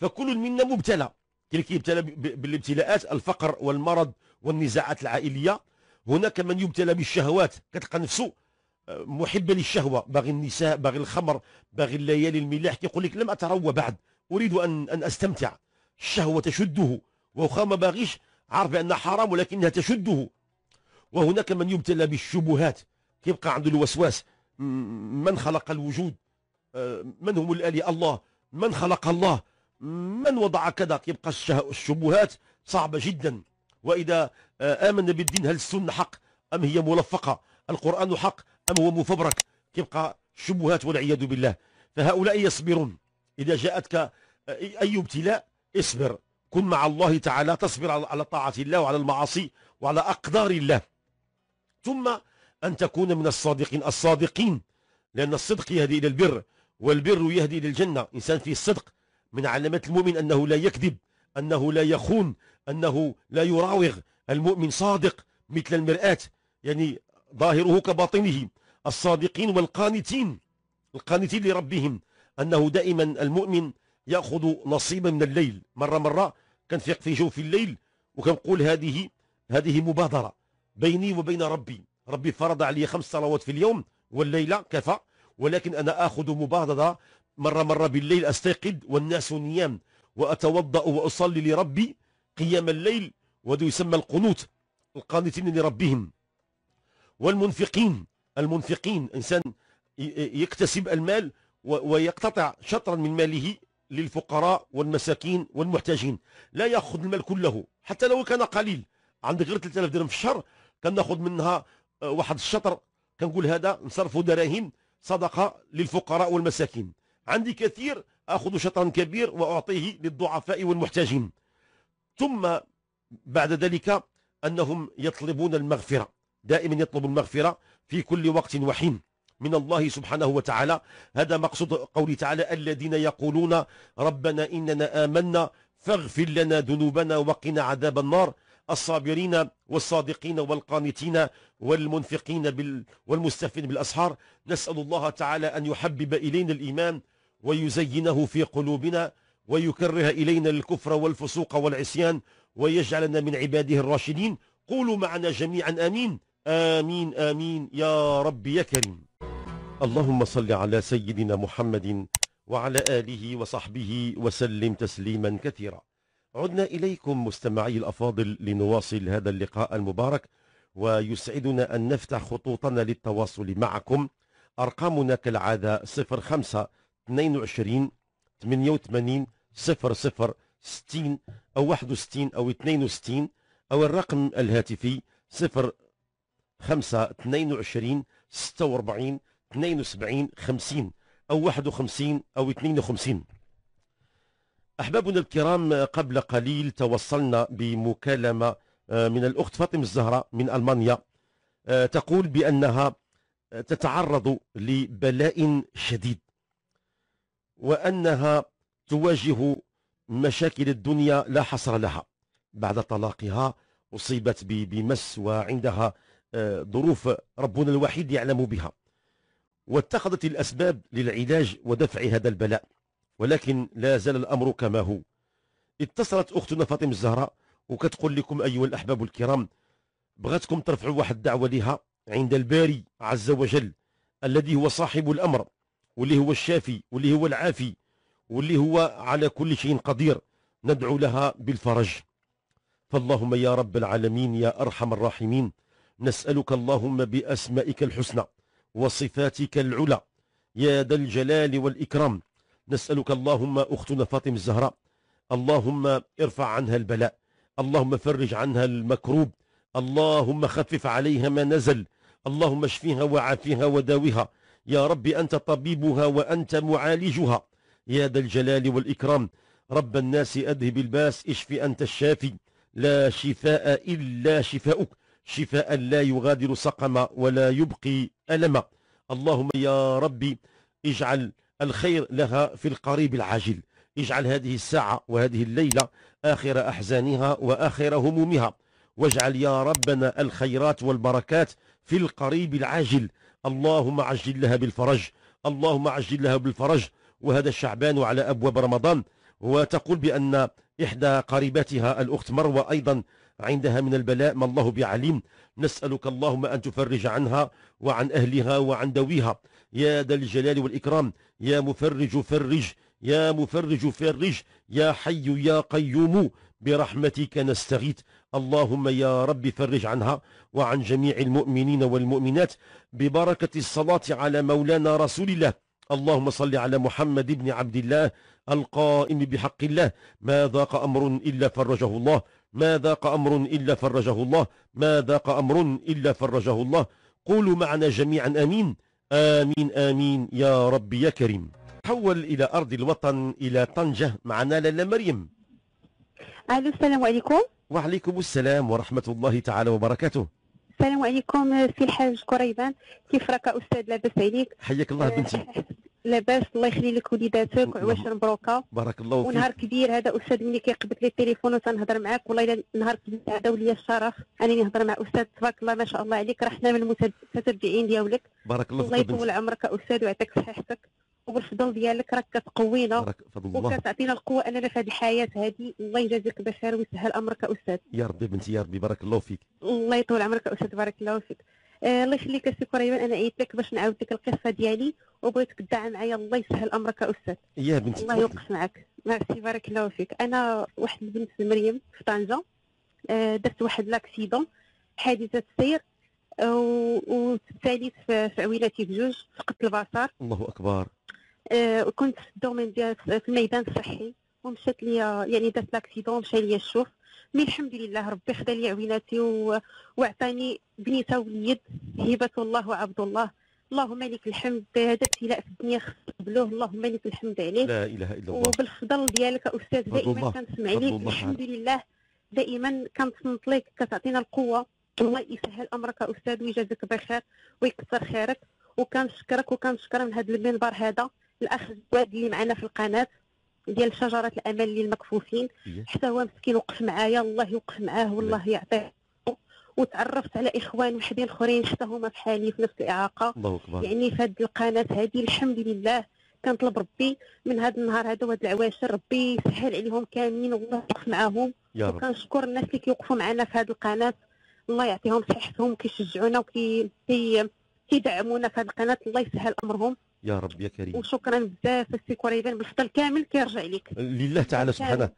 فكل منا مبتلى تلك يبتلى بالابتلاءات الفقر والمرض والنزاعات العائلية هناك من يبتلى بالشهوات كتلقى نفسه محبة للشهوة باغي النساء باغي الخمر باغي الليالي الملاح كيقول لك لم أتروى بعد أريد أن, أن أستمتع الشهوة تشده وخا ما باغيش عارف بأنها حرام ولكنها تشده وهناك من يبتلى بالشبهات كيبقى عنده الوسواس من خلق الوجود آه، من هم الآلي الله من خلق الله من وضع كذا كيبقى الشبهات صعبة جدا وإذا آه، آمن بالدين هل السنة حق أم هي ملفقة القرآن حق أم هو مفبرك كيبقى شبهات والعياذ بالله فهؤلاء يصبرون إذا جاءتك أي ابتلاء اصبر كن مع الله تعالى تصبر على طاعة الله وعلى المعاصي وعلى أقدار الله ثم أن تكون من الصادقين الصادقين لأن الصدق يهدي إلى البر والبر يهدي إلى الجنة إنسان فيه الصدق من علامات المؤمن أنه لا يكذب أنه لا يخون أنه لا يراوغ المؤمن صادق مثل المرآة يعني ظاهره كباطنه الصادقين والقانتين القانتين لربهم أنه دائما المؤمن يأخذ نصيبا من الليل مرة مرة كنفيق في جوف الليل وكنقول هذه هذه مبادرة بيني وبين ربي ربي فرض علي خمس صلوات في اليوم والليلة كفى ولكن أنا أخذ مبادرة مرة مرة بالليل أستيقظ والناس نيام وأتوضأ وأصلي لربي قيام الليل وهذا يسمى القنوت القانتين لربهم والمنفقين المنفقين إنسان يكتسب المال ويقتطع شطرا من ماله للفقراء والمساكين والمحتاجين لا ياخذ المال كله حتى لو كان قليل عندك غير 3000 درهم في الشهر كناخذ منها آه، واحد الشطر كنقول هذا نصرفوا دراهم صدقه للفقراء والمساكين عندي كثير اخذ شطرا كبير واعطيه للضعفاء والمحتاجين ثم بعد ذلك انهم يطلبون المغفره دائما يطلب المغفرة في كل وقت وحين من الله سبحانه وتعالى هذا مقصود قوله تعالى الذين يقولون ربنا إننا آمنا فاغفر لنا ذنوبنا وقنا عذاب النار الصابرين والصادقين والقانتين والمنفقين بال والمستفين بالأسحار نسأل الله تعالى أن يحبب إلينا الإيمان ويزينه في قلوبنا ويكره إلينا الكفر والفسوق والعصيان ويجعلنا من عباده الراشدين قولوا معنا جميعا أمين آمين آمين يا رب يا كريم اللهم صل على سيدنا محمد وعلى آله وصحبه وسلم تسليما كثيرا عدنا إليكم مستمعي الأفاضل لنواصل هذا اللقاء المبارك ويسعدنا أن نفتح خطوطنا للتواصل معكم أرقامنا كالعادة 05 22 88 00 60 أو 61 أو 62 أو الرقم الهاتفي 0 5 22 46 72 50 أو 51 أو 52 أحبابنا الكرام قبل قليل توصلنا بمكالمة آه، من الأخت فاطمة الزهراء من ألمانيا آه، تقول بأنها آه، تتعرض لبلاء شديد وأنها تواجه مشاكل الدنيا لا حصر لها بعد طلاقها أصيبت بمس وعندها ظروف ربنا الوحيد يعلم بها واتخذت الأسباب للعلاج ودفع هذا البلاء ولكن لا زال الأمر كما هو اتصلت أختنا فاطمة الزهراء وكتقول لكم أيها الأحباب الكرام بغتكم ترفعوا واحد الدعوة لها عند الباري عز وجل الذي هو صاحب الأمر واللي هو الشافي واللي هو العافي واللي هو على كل شيء قدير ندعو لها بالفرج فاللهم يا رب العالمين يا أرحم الراحمين نسألك اللهم بأسمائك الحسنى وصفاتك العلى يا ذا الجلال والإكرام نسألك اللهم أختنا فاطمة الزهراء اللهم ارفع عنها البلاء اللهم فرج عنها المكروب اللهم خفف عليها ما نزل اللهم اشفيها وعافيها وداوها يا رب أنت طبيبها وأنت معالجها يا ذا الجلال والإكرام رب الناس أذهب الباس اشف أنت الشافي لا شفاء إلا شفاؤك شفاء لا يغادر سقما ولا يبقي ألما اللهم يا ربي اجعل الخير لها في القريب العاجل اجعل هذه الساعة وهذه الليلة آخر أحزانها وآخر همومها واجعل يا ربنا الخيرات والبركات في القريب العاجل اللهم عجل لها بالفرج اللهم عجل لها بالفرج وهذا الشعبان على أبواب رمضان وتقول بأن إحدى قريباتها الأخت مروة أيضا عندها من البلاء ما الله بعليم نسألك اللهم أن تفرج عنها وعن أهلها وعن دويها يا ذا الجلال والإكرام يا مفرج فرج يا مفرج فرج يا حي يا قيوم برحمتك نستغيث اللهم يا رب فرج عنها وعن جميع المؤمنين والمؤمنات ببركة الصلاة على مولانا رسول الله اللهم صل على محمد بن عبد الله القائم بحق الله ما ذاق أمر إلا فرجه الله ما ذاق أمر إلا فرجه الله ما ذاق أمر إلا فرجه الله قولوا معنا جميعا آمين آمين آمين يا رب يا كريم تحول إلى أرض الوطن إلى طنجة معنا لالا مريم أهلا السلام عليكم وعليكم السلام ورحمة الله تعالى وبركاته السلام عليكم سي الحاج كريبان كيف راك أستاذ لاباس عليك حياك الله بنتي <laughs> لاباس الله يخلي لك وليداتك وعواش مبروكه بارك الله فيك ونهار كبير هذا استاذ ملي كيقبض لي التليفون وتنهضر معاك والله الا نهار كبير هذا وليا الشرف انني نهضر مع استاذ تبارك الله ما شاء الله عليك رحنا من المتابعين ديالك بارك الله فيك الله يطول عمرك استاذ ويعطيك صحتك وبالفضل ديالك راك كتقوينا وكتعطينا القوه اننا في هذه الحياه هذه الله يجازيك بخير ويسهل امرك استاذ يا ربي بنتي يا ربي بارك الله فيك الله يطول عمرك استاذ بارك الله فيك آه، الله يخليك سي كريمان انا عييت لك باش نعاود لك القصه ديالي وبغيتك تدعم معايا الله يسهل امرك استاذ يا بنتي الله يوقف معك ميرسي بارك الله فيك انا واحد البنت مريم في طنجه آه، درت واحد لاكسيدون حادثه سير آه، وثالث في عويلاتي بجوج فقدت البصر الله اكبر كنت في الدومين ديال في الميدان الصحي ومشات لي يعني درت لاكسيدون مشى لي الشوف مي الحمد لله ربي خدا لي عويناتي وعطاني بنيته وليد هبه الله وعبد الله اللهم لك الحمد هذا ابتلاء في الدنيا خصبلوه اللهم لك الحمد عليه لا اله الا الله وبالفضل ديالك استاذ دائما كنسمع ليك الحمد لله دائما كنصنت لك كتعطينا القوه الله يسهل امرك استاذ ويجازيك بخير ويكثر خيرك وكنشكرك وكنشكر من هذا المنبر هذا الاخ اللي معنا في القناه ديال شجره الامل للمكفوفين إيه. حتى هو مسكين وقف معايا الله يوقف معاه والله إيه. يعطيه وتعرفت على اخوان وحدين اخرين حتى هما بحالي في نفس الاعاقه الله اكبر يعني في هذه القناه هذه الحمد لله كنطلب ربي من هذا النهار هذا وهذا العواشر ربي يسهل عليهم كاملين والله يوقف معاهم يا رب. وكنشكر الناس اللي كيوقفوا معنا في هذه القناه الله يعطيهم صحتهم كيشجعونا وكي كيدعمونا في هذه القناه الله يسهل امرهم يا رب يا كريم وشكرا بزاف السي كريبان بالفضل كامل كيرجع لك لله تعالى سبحانه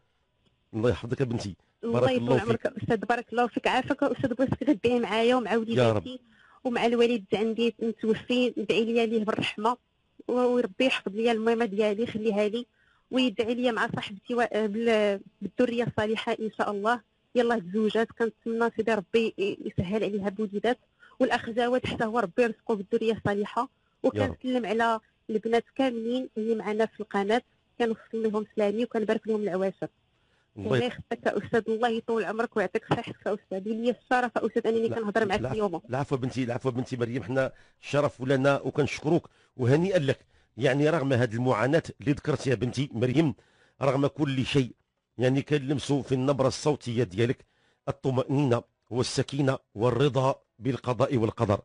الله يحفظك بنتي بارك الله فيك استاذ بارك الله فيك عافاك استاذ بغيتك تدعي معايا ومع وليداتي ومع الوالد عندي متوفي ندعي لي ليه بالرحمه وربي يحفظ لي الميمه ديالي يخليها لي ويدعي لي مع صاحبتي آه، بالذريه الصالحه ان شاء الله يلاه تزوجات كنتمنى سيدي ربي يسهل عليها بوليدات والاخ جواد حتى هو ربي يرزقه بالذريه الصالحه وكنسلم على البنات كاملين اللي معنا في القناه كنوصل لهم سلامي وكنبارك لهم العواشر الله يخليك استاذ الله يطول عمرك ويعطيك الصحه استاذ لي الشرف استاذ انني كنهضر معك اليوم العفو بنتي العفو بنتي مريم حنا الشرف لنا وكنشكروك وهنيئا لك يعني رغم هذه المعاناه اللي ذكرتيها بنتي مريم رغم كل شيء يعني كنلمسوا في النبره الصوتيه ديالك الطمانينه والسكينه والرضا بالقضاء والقدر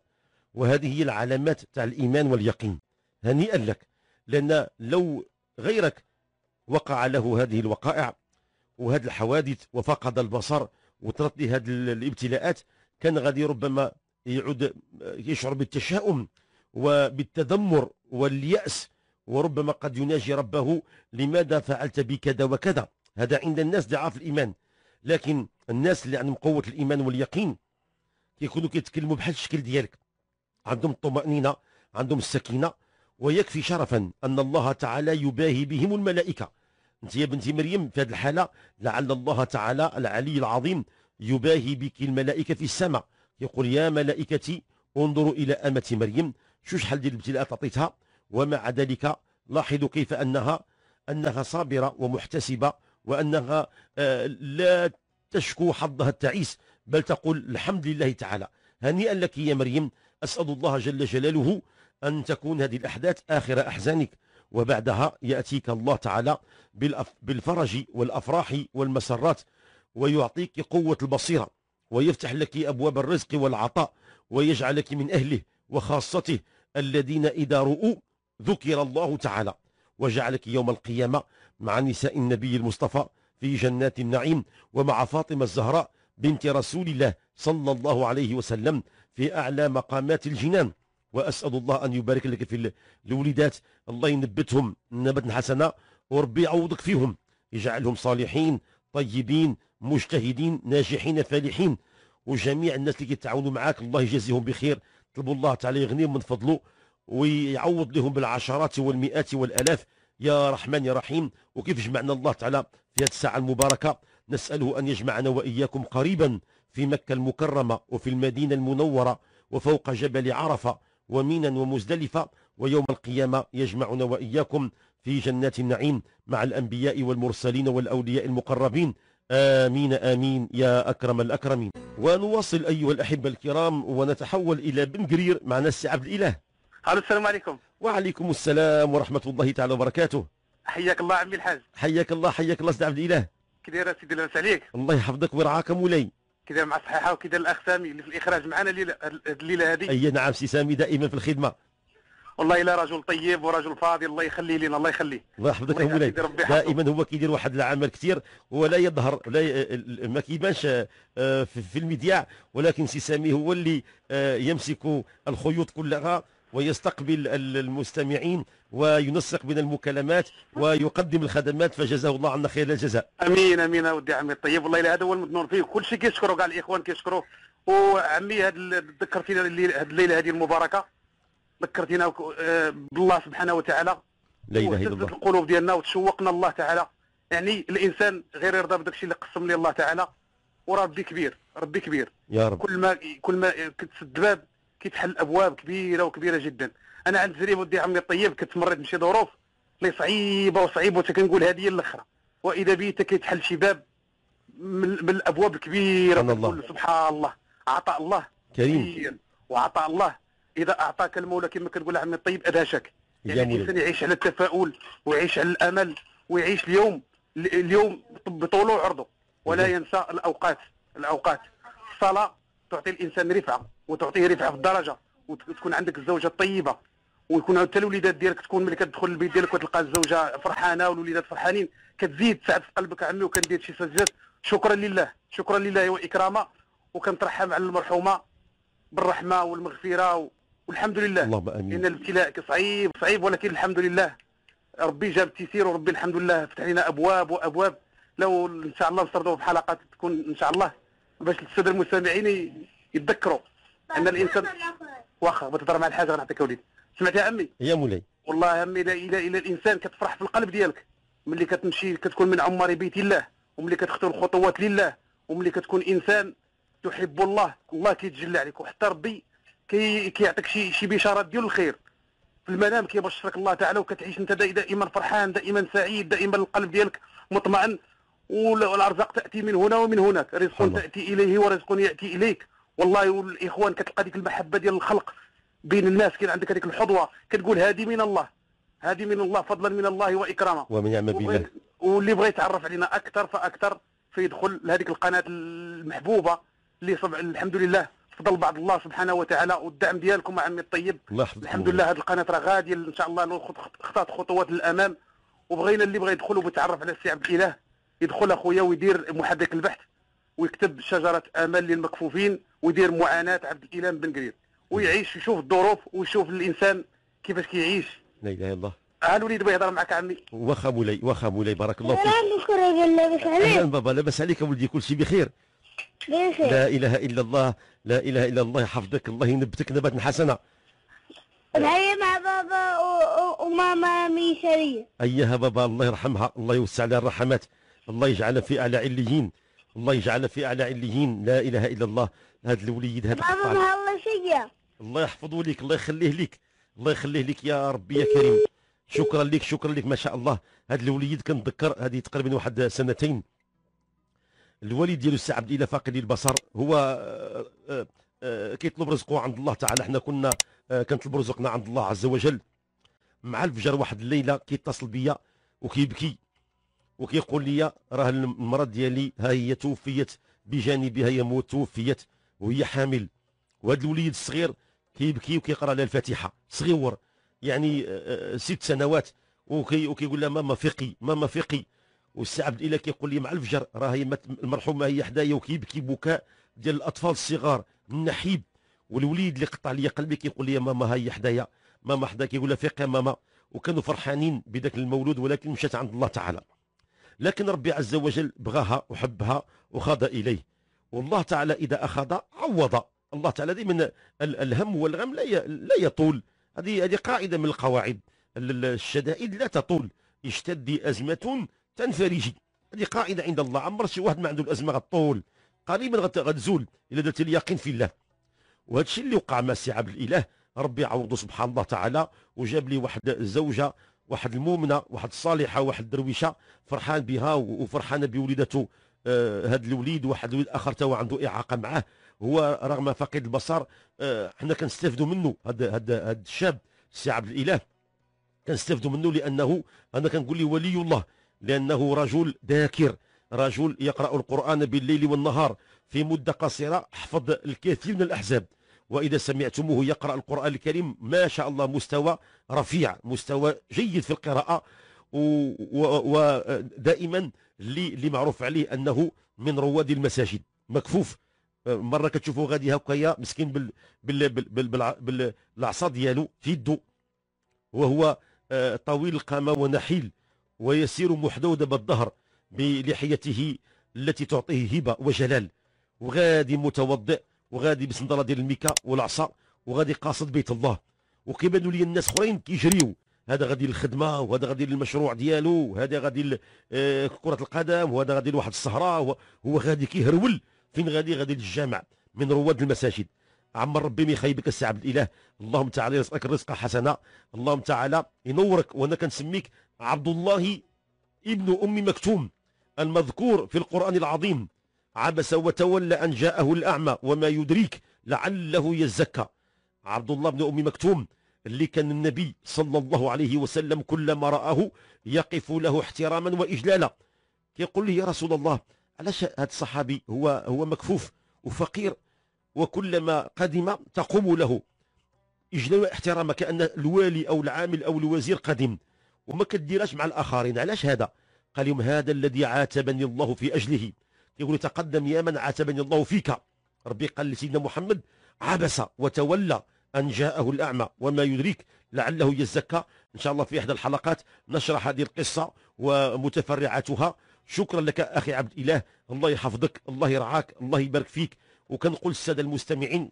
وهذه هي العلامات تاع الإيمان واليقين هنيئا لك لأن لو غيرك وقع له هذه الوقائع وهذه الحوادث وفقد البصر وطرت له هذه الابتلاءات كان غادي ربما يعود يشعر بالتشاؤم وبالتذمر واليأس وربما قد يناجي ربه لماذا فعلت بي كذا وكذا هذا عند الناس ضعاف الإيمان لكن الناس اللي عندهم قوة الإيمان واليقين كيكونوا كيتكلموا بحال الشكل ديالك عندهم الطمأنينة عندهم السكينة ويكفي شرفا أن الله تعالى يباهي بهم الملائكة أنت يا بنت مريم في هذه الحالة لعل الله تعالى العلي العظيم يباهي بك الملائكة في السماء يقول يا ملائكتي انظروا إلى أمة مريم شو شحال ديال الابتلاءات عطيتها ومع ذلك لاحظوا كيف أنها أنها صابرة ومحتسبة وأنها آه، لا تشكو حظها التعيس بل تقول الحمد لله تعالى هنيئا لك يا مريم أسأل الله جل جلاله أن تكون هذه الأحداث آخر أحزانك وبعدها يأتيك الله تعالى بالفرج والأفراح والمسرات ويعطيك قوة البصيرة ويفتح لك أبواب الرزق والعطاء ويجعلك من أهله وخاصته الذين إذا رؤوا ذكر الله تعالى وجعلك يوم القيامة مع نساء النبي المصطفى في جنات النعيم ومع فاطمة الزهراء بنت رسول الله صلى الله عليه وسلم في أعلى مقامات الجنان وأسأل الله أن يبارك لك في الوليدات الله ينبتهم نبت حسنة وربي يعوضك فيهم يجعلهم صالحين طيبين مجتهدين ناجحين فالحين وجميع الناس اللي كيتعاونوا معاك الله يجازيهم بخير طلبوا الله تعالى يغنيهم من فضله ويعوض لهم بالعشرات والمئات والآلاف يا رحمن يا رحيم وكيف جمعنا الله تعالى في هذه الساعة المباركة نسأله أن يجمعنا وإياكم قريبا في مكة المكرمة وفي المدينة المنورة وفوق جبل عرفة ومينا ومزدلفة ويوم القيامة يجمعنا وإياكم في جنات النعيم مع الأنبياء والمرسلين والأولياء المقربين آمين آمين يا أكرم الأكرمين ونواصل أيها الأحبة الكرام ونتحول إلى بن قرير معنا السي عبد الإله ألو السلام عليكم وعليكم السلام ورحمة الله تعالى وبركاته حياك الله عمي الحاج حياك الله حياك الله سيدي عبد الإله كي سيدي لاباس عليك الله يحفظك ويرعاك مولاي كذا مع الصحيحه وكذا الاخ سامي اللي في الاخراج معنا الليله هذه اي نعم سي سامي دائما في الخدمه والله الا رجل طيب ورجل فاضي الله يخليه لنا الله يخليه الله يحفظك يا مولاي دائما هو كيدير واحد العمل كثير ولا يظهر لا ي... ما كيبانش آه، في المذياع ولكن سي سامي هو اللي آه، يمسك الخيوط كلها ويستقبل المستمعين وينسق بين المكالمات ويقدم الخدمات فجزاه الله عنا خير الجزاء امين امين اودي عمي الطيب والله الا هذا هو المدنور فيه كل شيء كيشكروا كاع الاخوان كيشكروا وعمي هاد ذكرتينا هاد الليله هذه المباركه ذكرتينا آه، بالله سبحانه وتعالى لا اله الا الله القلوب ديالنا وتشوقنا الله تعالى يعني الانسان غير يرضى بداك الشيء اللي قسم لي الله تعالى وربي كبير ربي كبير يا رب كل ما كل ما كتسد باب كيتحل ابواب كبيره وكبيره جدا انا عند زريب ودي عمي الطيب مريت بشي ظروف اللي صعيبه وصعيبه وتا كنقول هذه هي الاخره واذا به كيتحل شي باب من الابواب الكبيره الله. سبحان الله عطاء الله كريم وعطاء الله اذا اعطاك المولى كما كنقول عمي الطيب ادهشك يعني الانسان يعيش على التفاؤل ويعيش على الامل ويعيش اليوم اليوم بطوله وعرضه ولا ينسى الاوقات الاوقات الصلاه تعطي الانسان رفعه وتعطيه رفعه في الدرجه وتكون عندك الزوجه الطيبه ويكون حتى الوليدات ديالك تكون ملي كتدخل البيت ديالك وتلقى الزوجه فرحانه والوليدات فرحانين كتزيد تسعد في قلبك عمي وكندير شي سجات شكرا لله شكرا لله واكراما وكنترحم على المرحومه بالرحمه والمغفره والحمد لله اللهم امين ان الابتلاء صعيب صعيب ولكن الحمد لله ربي جاب التيسير وربي الحمد لله فتح لنا ابواب وابواب لو ان شاء الله نستردوا في حلقات تكون ان شاء الله باش الساده المستمعين يتذكروا ان الانسان واخا بتهضر مع الحاجه غنعطيك وليدي سمعت يا عمي يا مولاي والله عمي الى الى الا الانسان كتفرح في القلب ديالك ملي كتمشي كتكون من عمار بيت الله وملي كتخطو الخطوات لله وملي كتكون انسان تحب الله الله كيتجلى عليك وحتى ربي كي كيعطيك شي شي بشارات ديال الخير في المنام كيبشرك الله تعالى وكتعيش انت دائما فرحان دائما سعيد دائما القلب ديالك مطمئن والارزاق تاتي من هنا ومن هناك رزق تاتي اليه ورزق ياتي اليك والله والاخوان كتلقى ديك المحبه ديال الخلق بين الناس كاين عندك هذيك الحظوه كتقول هذه من الله هذه من الله فضلا من الله واكراما ومن بالله واللي بغى يتعرف علينا اكثر فاكثر فيدخل لهذيك القناه المحبوبه اللي صبع الحمد لله فضل بعض الله سبحانه وتعالى والدعم ديالكم عمي الطيب الحمد لله هذه القناه راه غاديه ان شاء الله خطات خطوات للامام وبغينا اللي بغى يدخل وبيتعرف على السي عبد الاله يدخل اخويا ويدير محرك البحث ويكتب شجره امل للمكفوفين ويدير معاناه عبد الاله بن قرير ويعيش يشوف الظروف ويشوف الانسان كيفاش كيعيش لا اله الا الله ها الوليد بغى يهضر معك عمي واخا مولاي واخا مولاي بارك الله فيك شكرا لاباس عليك اهلا بابا لاباس عليك ولدي كلشي بخير بخير لا اله الا الله لا اله الا الله يحفظك الله ينبتك نبات حسنه الحياة مع بابا وماما ميشاليه أيها بابا الله يرحمها الله يوسع لها الرحمات الله يجعلها في أعلى عليين الله يجعلها في أعلى عليين لا إله إلا الله هذا الوليد هذا الله الله يحفظه لك الله يخليه لك الله يخليه لك يا ربي يا كريم شكرا لك شكرا لك ما شاء الله هذا الوليد كنتذكر هذه تقريبا واحد سنتين الوالد ديالو السي عبد الاله فاقد البصر هو آه، آه، آه، كيطلب رزقه عند الله تعالى حنا كنا كنطلبوا رزقنا عند الله عز وجل مع الفجر واحد الليله كيتصل بيا وكيبكي وكيقول لي راه المرض ديالي ها هي توفيت بجانبها هي موت توفيت وهي حامل وهاد الوليد الصغير كيبكي وكيقرا لها الفاتحه صغيور يعني آه، آه، ست سنوات وكي وكيقول لها ماما فقي ماما فقي والسي عبد الاله كيقول لي مع الفجر راهي المرحومه هي حدايا وكيبكي بكاء ديال الاطفال الصغار النحيب والوليد اللي قطع لي قلبي كيقول لي ماما هي حدايا ماما حدا كيقول لها فقي ماما وكانوا فرحانين بذاك المولود ولكن مشات عند الله تعالى لكن ربي عز وجل بغاها وحبها وخاض اليه والله تعالى إذا أخذ عوض الله تعالى دي من الهم والغم لا لا يطول هذه هذه قاعدة من القواعد الشدائد لا تطول اشتد أزمة تنفرج هذه قاعدة عند الله عمر شي واحد ما عنده الأزمة غتطول قريبا غتزول إلى درت اليقين في الله وهذا الشيء اللي وقع مع سي عبد الإله ربي عوضه سبحان الله تعالى وجاب لي واحد الزوجة واحد المؤمنة واحد الصالحة واحد الدرويشة فرحان بها وفرحانة بوليدته هذا آه، الوليد واحد الوليد اخر توا عنده اعاقه معاه هو رغم فقد البصر آه، حنا كنستافدوا منه هذا هذا هذا الشاب السي عبد الاله كنستافدوا منه لانه انا كنقول لي ولي الله لانه رجل ذاكر رجل يقرا القران بالليل والنهار في مده قصيره حفظ الكثير من الاحزاب واذا سمعتموه يقرا القران الكريم ما شاء الله مستوى رفيع مستوى جيد في القراءه ودائما اللي اللي معروف عليه انه من رواد المساجد مكفوف آه، مره كتشوفوا غادي هكايا مسكين بال بال بال بالعصا ديالو في يده وهو آه، طويل القامه ونحيل ويسير محدود الظهر بلحيته التي تعطيه هبه وجلال وغادي متوضئ وغادي بسندره ديال الميكا والعصا وغادي قاصد بيت الله وكيبانوا لي الناس اخرين كيجريو هذا غادي للخدمه وهذا غادي للمشروع ديالو وهذا غادي لكره آه، القدم وهذا غادي لواحد السهره هو غادي كيهرول فين غادي غادي للجامع من رواد المساجد عمر ربي ما يخيبك السي عبد الاله اللهم تعالى يرزقك الرزق حسنه اللهم تعالى ينورك وانا كنسميك عبد الله ابن ام مكتوم المذكور في القران العظيم عبس وتولى ان جاءه الاعمى وما يدريك لعله يزكى عبد الله بن ام مكتوم اللي كان النبي صلى الله عليه وسلم كلما رآه يقف له احتراما وإجلالا كيقول له يا رسول الله علاش هذا الصحابي هو هو مكفوف وفقير وكلما قدم تقوم له إجلال احترام كأن الوالي أو العامل أو الوزير قدم وما كديرهاش مع الآخرين علاش هذا قال لهم هذا الذي عاتبني الله في أجله يقول تقدم يا من عاتبني الله فيك ربي قال لسيدنا محمد عبس وتولى أن جاءه الأعمى وما يدريك لعله يزكى إن شاء الله في إحدى الحلقات نشرح هذه القصة ومتفرعاتها شكرا لك أخي عبد إله الله يحفظك الله يرعاك الله يبارك فيك وكنقول السادة المستمعين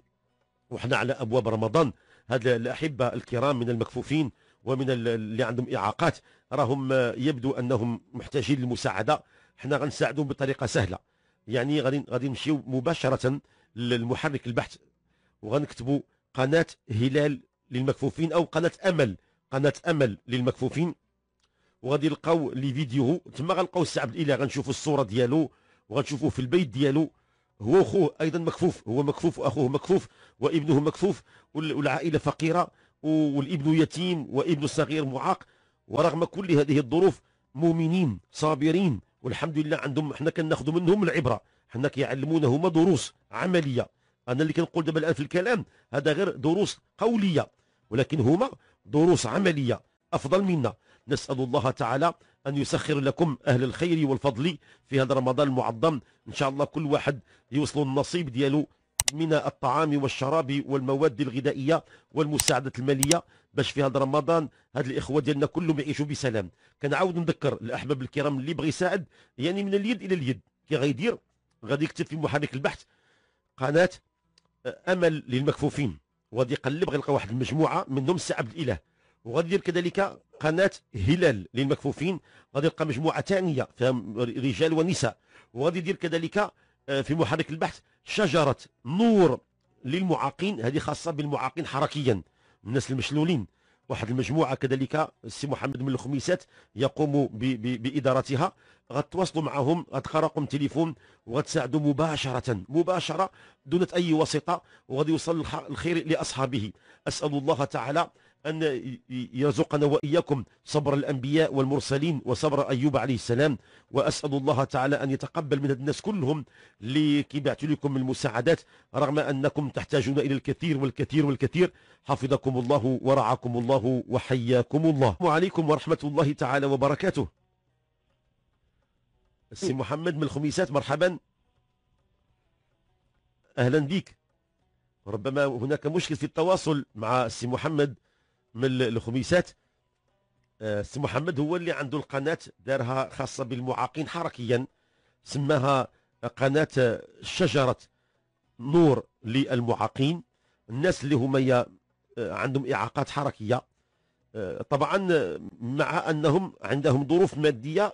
وحنا على أبواب رمضان هذا الأحبة الكرام من المكفوفين ومن اللي عندهم إعاقات راهم يبدو أنهم محتاجين للمساعدة حنا غنساعدهم بطريقة سهلة يعني غادي غادي نمشيو مباشرة للمحرك البحث وغنكتبوا قناة هلال للمكفوفين أو قناة أمل قناة أمل للمكفوفين وغادي يلقاو لي فيديو تما غنلقاو السي عبد الاله غنشوفوا الصوره ديالو وغنشوفوه في البيت ديالو هو وخوه ايضا مكفوف هو مكفوف واخوه مكفوف وابنه مكفوف والعائله فقيره والابن يتيم وابن الصغير معاق ورغم كل هذه الظروف مؤمنين صابرين والحمد لله عندهم حنا كناخذوا منهم العبره حنا كيعلمونا هما دروس عمليه انا اللي كنقول دابا الان في الكلام هذا غير دروس قوليه ولكن هما دروس عمليه افضل منا نسال الله تعالى ان يسخر لكم اهل الخير والفضل في هذا رمضان المعظم ان شاء الله كل واحد يوصل النصيب ديالو من الطعام والشراب والمواد الغذائيه والمساعده الماليه باش في هذا رمضان هاد الاخوه ديالنا كلهم يعيشوا بسلام كنعاود نذكر الاحباب الكرام اللي بغى يساعد يعني من اليد الى اليد كي غيدير غادي يكتب في محرك البحث قناه امل للمكفوفين وغادي يقلب غيلقى واحد المجموعه منهم السي عبد الاله وغادي يدير كذلك قناه هلال للمكفوفين غادي يلقى مجموعه ثانيه فيها رجال ونساء وغادي يدير كذلك آه، في محرك البحث شجره نور للمعاقين هذه خاصه بالمعاقين حركيا الناس المشلولين واحد المجموعه كذلك السي محمد من الخميسات يقوم بادارتها غتواصلوا معهم غتلقى تليفون وغتساعدوا مباشره مباشره دون اي وسيطه وغادي يوصل الخير لاصحابه اسال الله تعالى أن يرزقنا وإياكم صبر الأنبياء والمرسلين وصبر أيوب عليه السلام وأسأل الله تعالى أن يتقبل من الناس كلهم لكي بعثوا لكم المساعدات رغم أنكم تحتاجون إلى الكثير والكثير والكثير حفظكم الله ورعاكم الله وحياكم الله وعليكم ورحمة الله تعالى وبركاته السي محمد من الخميسات مرحبا أهلا بك ربما هناك مشكل في التواصل مع السي محمد من الخميسات آه، سي محمد هو اللي عنده القناه دارها خاصه بالمعاقين حركيا سماها قناه شجره نور للمعاقين الناس اللي هما آه، عندهم اعاقات حركيه آه، طبعا مع انهم عندهم ظروف ماديه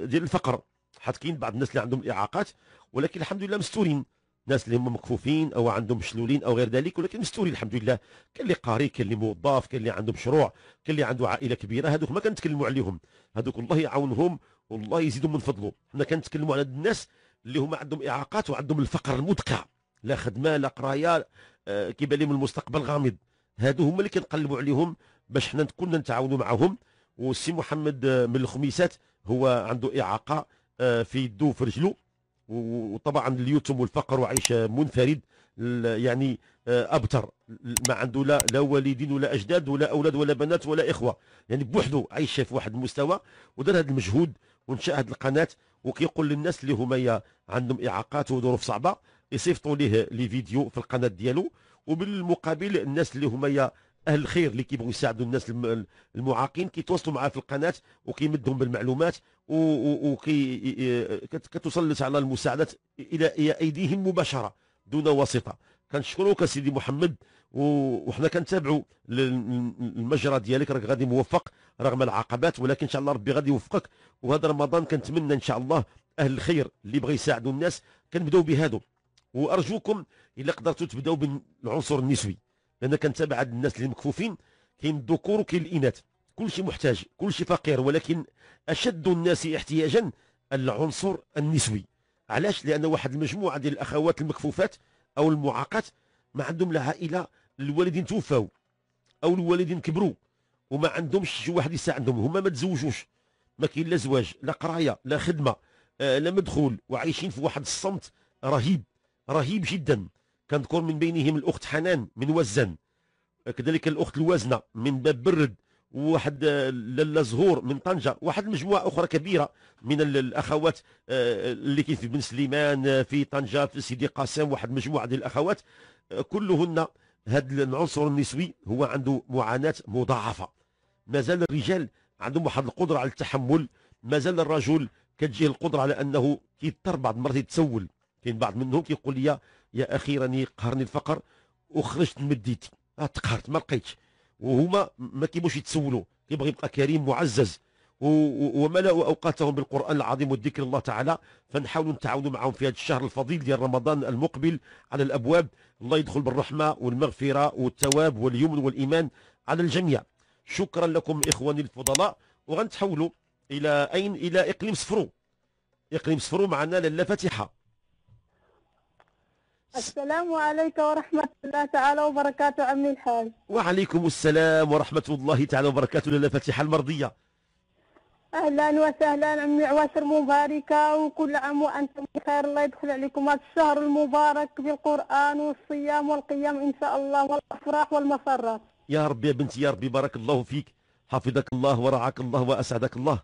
ديال الفقر حتى كاين بعض الناس اللي عندهم اعاقات ولكن الحمد لله مستورين ناس اللي هما مكفوفين او عندهم مشلولين او غير ذلك ولكن مستوري الحمد لله كاين اللي قاري كاين اللي موظف كاين اللي عنده مشروع كاين اللي عنده عائله كبيره هذوك ما كنتكلموا عليهم هذوك الله يعاونهم والله يزيدهم من فضله حنا كنتكلموا على الناس اللي هما عندهم اعاقات وعندهم الفقر المدقع لا خدمه لا قرايه آه، كيبان لهم المستقبل غامض هادو هما اللي كنقلبوا عليهم باش حنا كنا نتعاونوا معاهم والسي محمد آه، من الخميسات هو عنده اعاقه آه، في يده وفي رجله وطبعا اليتم والفقر وعيش منفرد يعني آه، ابتر ما عنده لا لا والدين ولا اجداد ولا اولاد ولا بنات ولا اخوه يعني بوحده عايش في واحد المستوى ودار هذا المجهود ونشا هذه القناه وكيقول للناس اللي هما عندهم اعاقات وظروف صعبه يصيفطوا ليه لي فيديو في القناه ديالو وبالمقابل الناس اللي هما اهل الخير اللي كيبغوا يساعدوا الناس المعاقين كيتواصلوا معاه في القناه وكيمدهم بالمعلومات وكي كتوصل على المساعدات الى ايديهم مباشره دون واسطه كنشكروك سيدي محمد وحنا كنتابعوا المجرى ديالك راك غادي موفق رغم العقبات ولكن ان شاء الله ربي غادي يوفقك وهذا رمضان كنتمنى ان شاء الله اهل الخير اللي بغى يساعدوا الناس كنبداو بهادو وارجوكم الا قدرتوا تبداو بالعنصر النسوي لان كنتابع عند الناس اللي مكفوفين كاين الذكور وكاين الاناث كل شيء محتاج كل شيء فقير ولكن اشد الناس احتياجا العنصر النسوي علاش لان واحد المجموعه ديال الاخوات المكفوفات او المعاقات ما عندهم لا عائله الوالدين توفاو او الوالدين كبروا وما عندهمش شي واحد يساعدهم هما ما تزوجوش ما كاين لا زواج لا قرايه لا خدمه آه لا مدخول وعايشين في واحد الصمت رهيب رهيب جدا كنذكر من بينهم الأخت حنان من وزن كذلك الأخت الوازنة من باب برد وواحد آه، لالا زهور من طنجه واحد المجموعه اخرى كبيره من الاخوات آه، اللي كاين في بن سليمان آه، في طنجه في سيدي قاسم واحد مجموعه ديال الاخوات كلهن هذا العنصر النسوي هو عنده معاناه مضاعفه مازال الرجال عندهم واحد القدره على التحمل مازال الرجل كتجيه القدره على انه كيضطر بعض المرات يتسول كاين بعض منهم كيقول لي يا اخي راني قهرني الفقر وخرجت مديتي آه، تقهرت ما لقيتش وهما ما كيبغوش يتسولوا كيبغي يبقى كريم معزز وملأوا أوقاتهم بالقرآن العظيم والذكر الله تعالى فنحاولوا نتعاونوا معهم في هذا الشهر الفضيل ديال رمضان المقبل على الأبواب الله يدخل بالرحمة والمغفرة والتواب واليمن والإيمان على الجميع شكرا لكم إخواني الفضلاء وغنتحولوا إلى أين إلى إقليم سفرو إقليم سفرو معنا لاله فاتحة السلام عليك ورحمة الله تعالى وبركاته عمي الحاج وعليكم السلام ورحمة الله تعالى وبركاته لنا فاتحة المرضية أهلا وسهلا عمي عواشر مباركة وكل عام وأنتم بخير الله يدخل عليكم هذا الشهر المبارك بالقرآن والصيام والقيام إن شاء الله والأفراح والمسرات يا ربي يا بنتي يا ربي بارك الله فيك حفظك الله ورعاك الله وأسعدك الله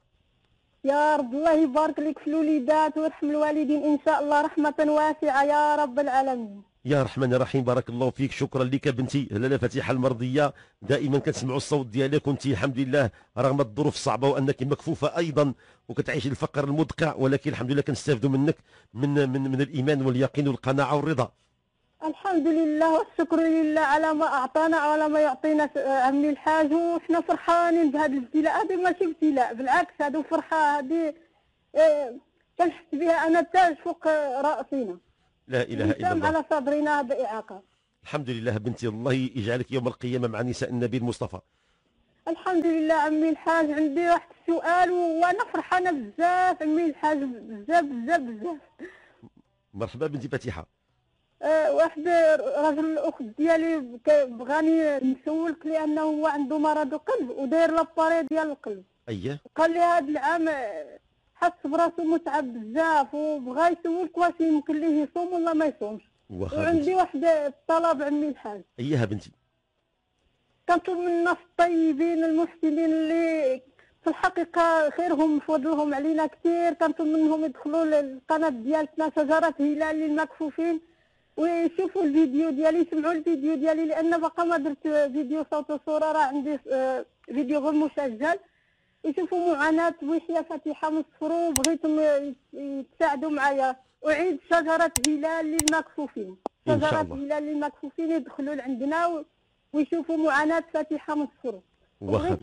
يا رب الله يبارك لك في الوليدات ويرحم الوالدين ان شاء الله رحمه واسعه يا رب العالمين يا رحمن الرحيم بارك الله فيك شكرا لك بنتي لالا فتيحه المرضيه دائما كنسمعوا الصوت ديالك وانت الحمد لله رغم الظروف الصعبه وانك مكفوفه ايضا وكتعيش الفقر المدقع ولكن الحمد لله كنستافدوا منك من من من الايمان واليقين والقناعه والرضا الحمد لله والشكر لله على ما اعطانا وعلى ما يعطينا عمي آه، الحاج وحنا فرحانين بهذا الابتلاء هذا ماشي ابتلاء بالعكس هذا فرحه هذه إيه كنحس بها انا تاج فوق آه، راسنا لا اله الا الله على صدرنا هذا اعاقه الحمد لله بنتي الله يجعلك يوم القيامه مع نساء النبي المصطفى الحمد لله عمي الحاج عندي واحد السؤال وانا فرحانه بزاف عمي الحاج بزاف بزاف بزاف مرحبا بنتي فاتحه آه، واحد راجل الاخت ديالي بغاني نسولك لانه هو عنده مرض القلب وداير لاباري ديال القلب اييه قال لي هذا العام حس براسو متعب بزاف وبغى يسولك واش يمكن ليه يصوم ولا ما يصومش وعندي واحد الطلب عمي الحاج اييه بنتي كنطلب من الناس الطيبين المحسنين اللي في الحقيقة خيرهم فضلهم علينا كثير كنطلب منهم يدخلوا للقناة ديالتنا شجرة هلال للمكفوفين ويشوفوا الفيديو ديالي يسمعوا الفيديو ديالي لان باقا ما درت فيديو صوت وصوره راه عندي آه، فيديو غير مسجل يشوفوا معاناة وحياه فاتحة مصفرو وبغيتهم يتساعدوا معايا أعيد شجرة هلال للمكفوفين شجرة هلال للمكفوفين يدخلوا لعندنا ويشوفوا معاناة فاتحة مصفرو بغيت وبغيت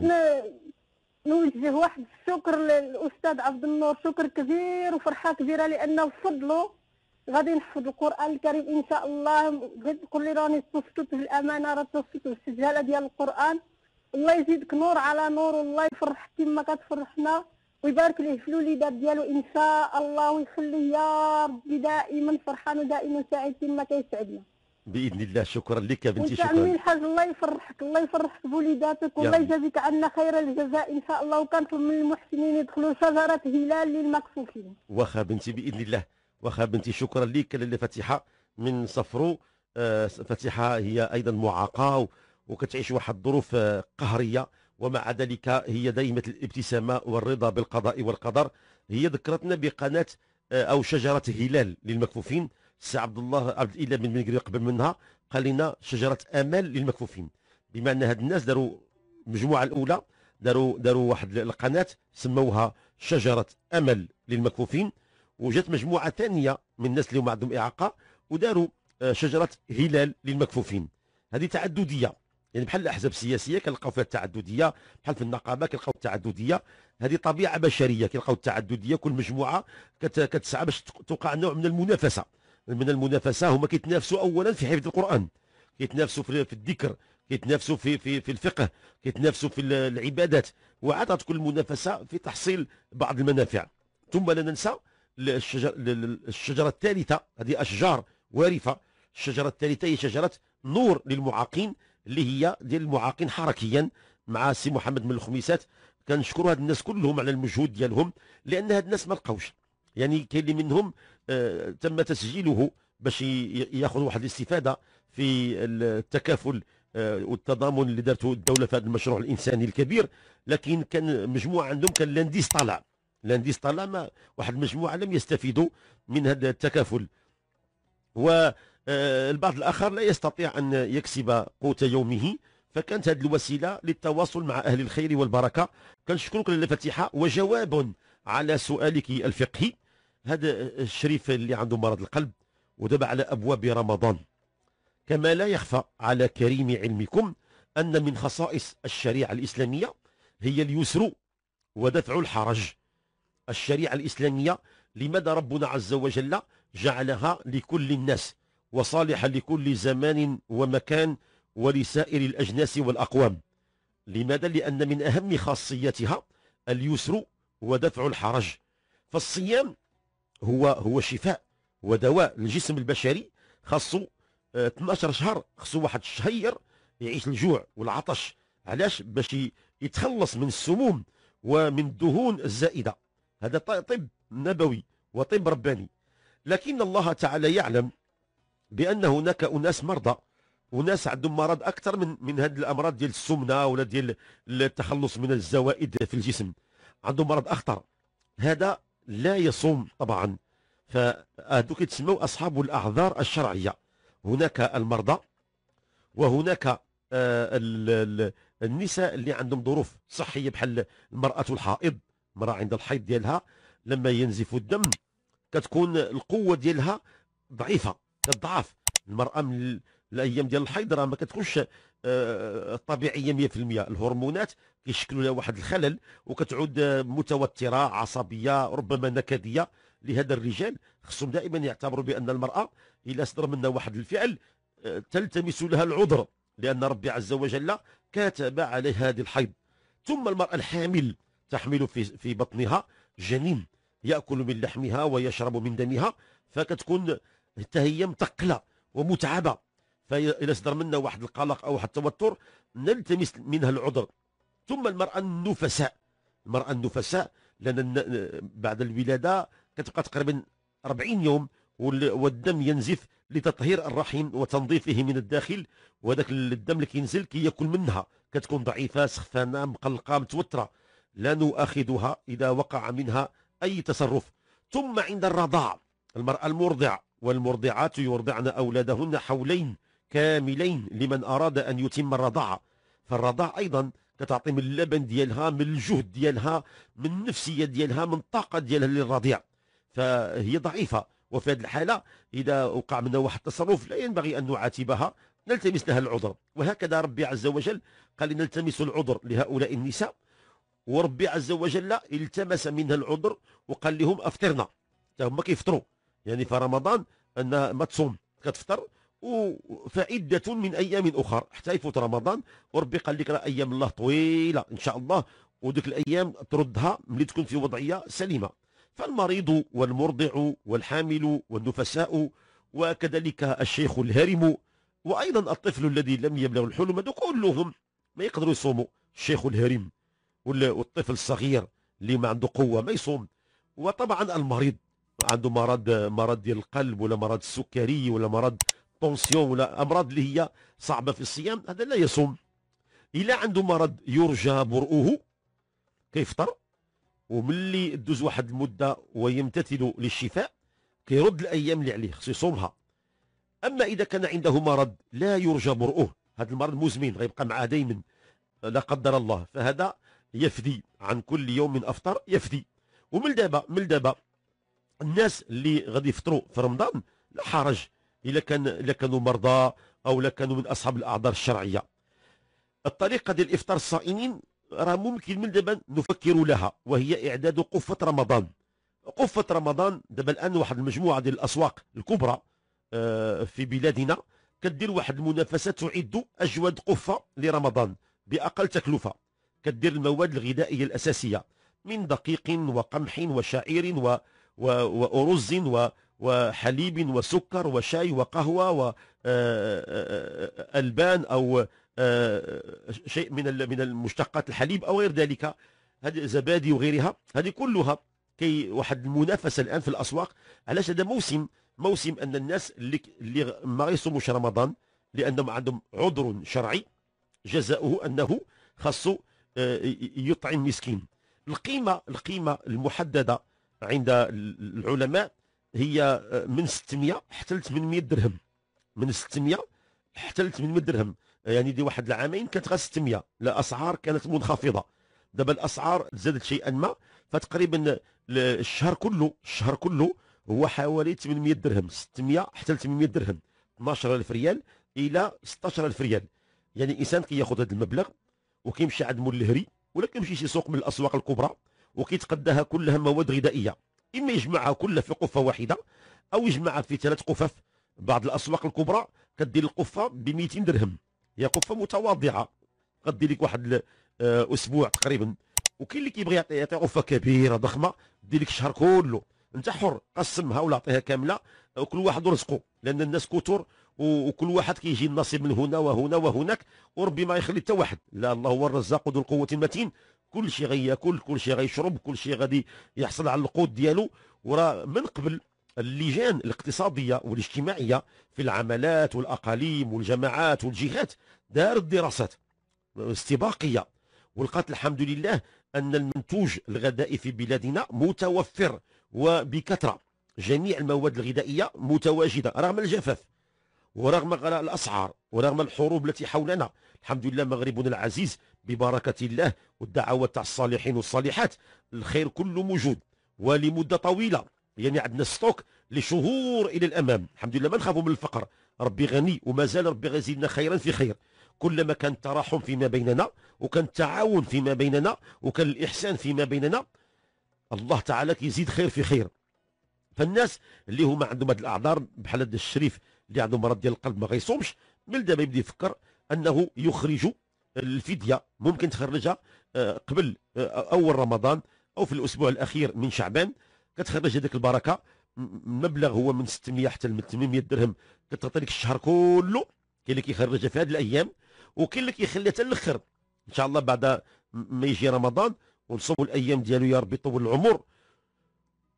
نوجه واحد الشكر للأستاذ عبد النور شكر كبير وفرحة كبيرة لأنه فضلوا غادي نحفظ القران الكريم ان شاء الله بغيت تقول لي راني استوفيت بالامانه راه استوفيت بالسجاله ديال القران الله يزيدك نور على نور والله يفرحك كما كتفرحنا ويبارك ليه في الوليدات ديالو ان شاء الله ويخليه يا ربي دائما فرحان ودائما سعيد كما كيسعدنا باذن الله شكرا لك بنتي شكرا وانت الحاج الله يفرحك الله يفرحك بوليداتك والله يجازيك عنا خير الجزاء ان شاء الله وكنتم من المحسنين يدخلوا شجره هلال للمكفوفين واخا بنتي باذن الله واخا بنتي شكرا لك لاله فتيحه من صفرو آه، فتيحه هي ايضا معاقه وكتعيش واحد الظروف آه، قهريه ومع ذلك هي دائمه الابتسامه والرضا بالقضاء والقدر هي ذكرتنا بقناه آه، او شجره هلال للمكفوفين السي عبد الله عبد الاله بن منقري قبل منها قال لنا شجره امل للمكفوفين بما ان هاد الناس داروا المجموعه الاولى داروا داروا واحد القناه سموها شجره امل للمكفوفين وجات مجموعه ثانيه من الناس اللي هما عندهم اعاقه وداروا آه، شجره هلال للمكفوفين هذه تعدديه يعني بحال الاحزاب السياسيه كنلقاو فيها التعدديه بحال في النقابه كنلقاو التعدديه هذه طبيعه بشريه كنلقاو التعدديه كل مجموعه كتسعى باش توقع نوع من المنافسه من المنافسه هما كيتنافسوا اولا في حفظ القران كيتنافسوا في الذكر كيتنافسوا في في في الفقه كيتنافسوا في العبادات وعادت كل منافسه في تحصيل بعض المنافع ثم لا ننسى للشجر للشجرة الثالثة هذه أشجار وارفة الشجرة الثالثة هي شجرة نور للمعاقين اللي هي ديال المعاقين حركيا مع سي محمد من الخميسات كنشكروا هاد الناس كلهم على المجهود ديالهم لأن هاد الناس ما لقاوش يعني كاين اللي منهم آه تم تسجيله باش ياخذ واحد الاستفادة في التكافل آه، والتضامن اللي دارته الدوله في هذا المشروع الانساني الكبير لكن كان مجموعه عندهم كان لانديس طالع لانديس طالما واحد المجموعه لم يستفيدوا من هذا التكافل و آه، البعض الاخر لا يستطيع ان يكسب قوت يومه فكانت هذه الوسيله للتواصل مع اهل الخير والبركه كنشكرك الفاتحه وجواب على سؤالك الفقهي هذا الشريف اللي عنده مرض القلب ودابا على ابواب رمضان كما لا يخفى على كريم علمكم ان من خصائص الشريعه الاسلاميه هي اليسر ودفع الحرج الشريعة الإسلامية لماذا ربنا عز وجل جعلها لكل الناس وصالحة لكل زمان ومكان ولسائر الأجناس والأقوام لماذا؟ لأن من أهم خاصيتها اليسر ودفع الحرج فالصيام هو هو شفاء ودواء للجسم البشري خاصه آه، 12 شهر خصو واحد الشهير يعيش الجوع والعطش علاش باش يتخلص من السموم ومن الدهون الزائده هذا طب نبوي وطب رباني لكن الله تعالى يعلم بأن هناك أناس مرضى وناس عندهم مرض اكثر من من هذه الامراض ديال السمنه ولا ديال التخلص من الزوائد في الجسم عندهم مرض اخطر هذا لا يصوم طبعا فهذوك يتسموا اصحاب الاعذار الشرعيه هناك المرضى وهناك آه، النساء اللي عندهم ظروف صحيه بحال المراه الحائض مرأة عند الحيض ديالها لما ينزف الدم كتكون القوة ديالها ضعيفة كتضعف المرأة من الايام ديال الحيض راه ما كتكونش آه، طبيعيه 100% الهرمونات كيشكلوا لها واحد الخلل وكتعود آه، متوتره عصبيه ربما نكديه لهذا الرجال خصهم دائما يعتبروا بان المراه الا صدر منها واحد الفعل آه، تلتمس لها العذر لان ربي عز وجل كاتب عليها هذه الحيض ثم المراه الحامل تحمل في, في بطنها جنين يأكل من لحمها ويشرب من دمها فكتكون حتى هي مثقله ومتعبه فإذا صدر منا واحد القلق أو واحد التوتر نلتمس منها العذر ثم المرأة النفساء المرأة النفساء لأن بعد الولادة كتبقى تقريبا 40 يوم والدم ينزف لتطهير الرحم وتنظيفه من الداخل وذاك الدم اللي كينزل كياكل منها كتكون ضعيفه سخفانه مقلقه متوتره لا نؤاخذها إذا وقع منها أي تصرف ثم عند الرضاع المرأة المرضع والمرضعات يرضعن أولادهن حولين كاملين لمن أراد أن يتم الرضاع فالرضاع أيضا كتعطي من اللبن ديالها من الجهد ديالها من النفسية ديالها من الطاقة ديالها للرضيع فهي ضعيفة وفي هذه الحالة إذا وقع منها واحد التصرف لا ينبغي أن نعاتبها نلتمس لها العذر وهكذا ربي عز وجل قال نلتمس العذر لهؤلاء النساء وربي عز وجل التمس منها العذر وقال لهم افطرنا حتى هما كيفطروا يعني في رمضان ان ما تصوم كتفطر وفعده من أيام اخر حتى يفوت رمضان وربي قال لك راه أيام الله طويلة إن شاء الله وديك الأيام تردها ملي تكون في وضعية سليمة فالمريض والمرضع والحامل والنفساء وكذلك الشيخ الهرم وأيضا الطفل الذي لم يبلغ الحلم هذو كلهم ما يقدروا يصوموا الشيخ الهرم والطفل الصغير اللي ما عنده قوه ما يصوم وطبعا المريض عنده مرض مرض القلب ولا مرض السكري ولا مرض طونسيون ولا امراض اللي هي صعبه في الصيام هذا لا يصوم الا عنده مرض يرجى برؤه كيفطر وملي دوز واحد المده ويمتثل للشفاء كيرد الايام اللي عليه خصو يصومها اما اذا كان عنده مرض لا يرجى برؤه هذا المرض مزمن غيبقى معاه دائما لا قدر الله فهذا يفدي عن كل يوم افطر يفدي ومن دابا من دابا الناس اللي غادي يفطروا في رمضان لا حرج الا كان الا كانوا مرضى او لا كانوا من اصحاب الاعذار الشرعيه الطريقه ديال افطار الصائمين راه ممكن من دابا نفكر لها وهي اعداد قفه رمضان قفه رمضان دابا الان واحد المجموعه ديال الاسواق الكبرى آه، في بلادنا كدير واحد المنافسه تعد اجود قفه لرمضان باقل تكلفه كدير المواد الغذائية الأساسية من دقيق وقمح وشعير و... و... وأرز و... وحليب وسكر وشاي وقهوة وألبان آه، آه، آه، أو شيء من من المشتقات الحليب أو غير ذلك هذه زبادي وغيرها هذه كلها كي واحد المنافسة الآن في الأسواق علاش هذا موسم موسم أن الناس اللي, ما يصوموش رمضان لأنهم عندهم عذر شرعي جزاؤه أنه خاصو آه، يطعم مسكين القيمة القيمة المحددة عند العلماء هي آه، من 600 حتى ل 800 درهم من 600 حتى ل 800 درهم آه، يعني دي واحد العامين كانت غير 600 الاسعار كانت منخفضه دابا الاسعار زادت شيئا ما فتقريبا الشهر كله الشهر كله هو حوالي 800 درهم 600 حتى ل 800 درهم 12000 ريال الى 16000 ريال يعني الانسان كياخذ هذا المبلغ وكيمشي عند مول الهري ولا كيمشي شي سوق من الاسواق الكبرى وكيتقداها كلها مواد غذائيه اما يجمعها كلها في قفه واحده او يجمعها في ثلاث قفف بعض الاسواق الكبرى كدير القفه ب 200 درهم هي قفه متواضعه غدير لك واحد آه، اسبوع تقريبا وكاين اللي كيبغي يعطي غرفه كبيره ضخمه دير لك الشهر كله انت حر قسمها ولا عطيها كامله وكل واحد رزقه لان الناس كثر وكل واحد كيجي النصيب من هنا وهنا وهناك وربي ما يخلي حتى واحد لا الله هو الرزاق ذو القوه المتين كل شيء غياكل كل شيء غيشرب كل شيء غادي يحصل على القوت ديالو وراه من قبل اللجان الاقتصاديه والاجتماعيه في العملات والاقاليم والجماعات والجهات دارت دراسات استباقيه ولقات الحمد لله ان المنتوج الغذائي في بلادنا متوفر وبكثره جميع المواد الغذائيه متواجده رغم الجفاف ورغم غلاء الأسعار ورغم الحروب التي حولنا الحمد لله مغربنا العزيز ببركة الله والدعوة تاع الصالحين والصالحات الخير كله موجود ولمدة طويلة يعني عندنا ستوك لشهور إلى الأمام الحمد لله ما نخافوا من الفقر ربي غني وما زال ربي غازلنا خيرا في خير كلما كان تراحم فيما بيننا وكان التعاون فيما بيننا وكان الإحسان فيما بيننا الله تعالى كيزيد خير في خير فالناس اللي هما عندهم هاد الاعذار بحال الشريف اللي عنده مرض ديال القلب ما غيصومش من دابا يبدا يفكر انه يخرج الفديه ممكن تخرجها آه، قبل آه، اول رمضان او في الاسبوع الاخير من شعبان كتخرج هذيك البركه مبلغ هو من 600 حتى ل 800 درهم كتعطي لك الشهر كله كاين اللي كيخرجها في هذه الايام وكاين اللي كيخليها حتى الاخر ان شاء الله بعد ما يجي رمضان ونصوم الايام ديالو يا ربي يطول العمر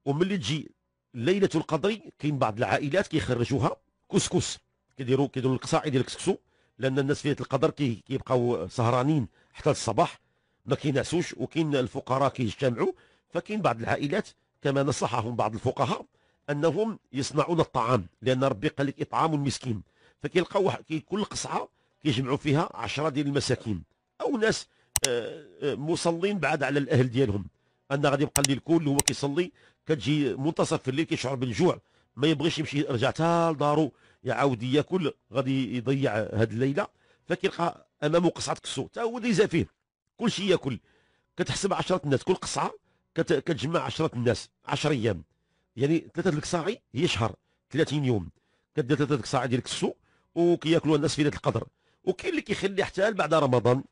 وملي تجي ليله القدر كاين بعض العائلات كيخرجوها كسكس كيديروا كيديروا القصاعي ديال الكسكسو لان الناس في القدر كي كيبقاو سهرانين حتى الصباح ما كينعسوش وكاين الفقراء كيجتمعوا فكاين بعض العائلات كما نصحهم بعض الفقهاء انهم يصنعون الطعام لان ربي قال لك اطعام المسكين فكيلقاو كل قصعه كيجمعوا فيها عشرة ديال المساكين او ناس آه، آه، مصلين بعاد على الاهل ديالهم ان غادي يبقى لي الكل هو كيصلي كتجي منتصف الليل كيشعر بالجوع ما يبغيش يمشي يرجع حتى لدارو يعاود ياكل غادي يضيع هاد الليله فكيلقى امامه قصعه كسو حتى هو ديزا فيه كل شيء ياكل كتحسب 10 الناس كل قصعه كت... كتجمع 10 الناس 10 ايام يعني ثلاثه الكساعي هي شهر 30 يوم كدير ثلاثه الكساعي ديال الكسو وكياكلوها الناس في ليله القدر وكاين اللي كيخلي حتى بعد رمضان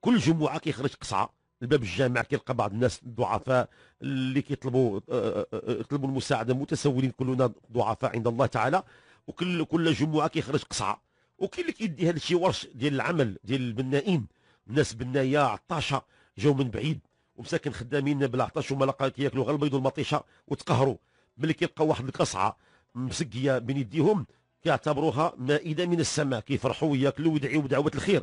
كل جمعه كيخرج قصعه الباب الجامع كيلقى بعض الناس ضعفاء اللي كيطلبوا آه، آه، آه، يطلبوا المساعده متسولين كلنا ضعفاء عند الله تعالى وكل كل جمعه كيخرج قصعه وكاين اللي كيدي هذا الشيء ورش ديال العمل ديال البنائين الناس بنايه عطاشه جاو من بعيد ومساكن خدامين بلا عطش وما لقى كياكلوا غير البيض والمطيشه وتقهروا ملي كيلقى واحد القصعه مسقيه بين يديهم كيعتبروها مائده من السماء كيفرحوا وياكلوا ويدعوا بدعوات الخير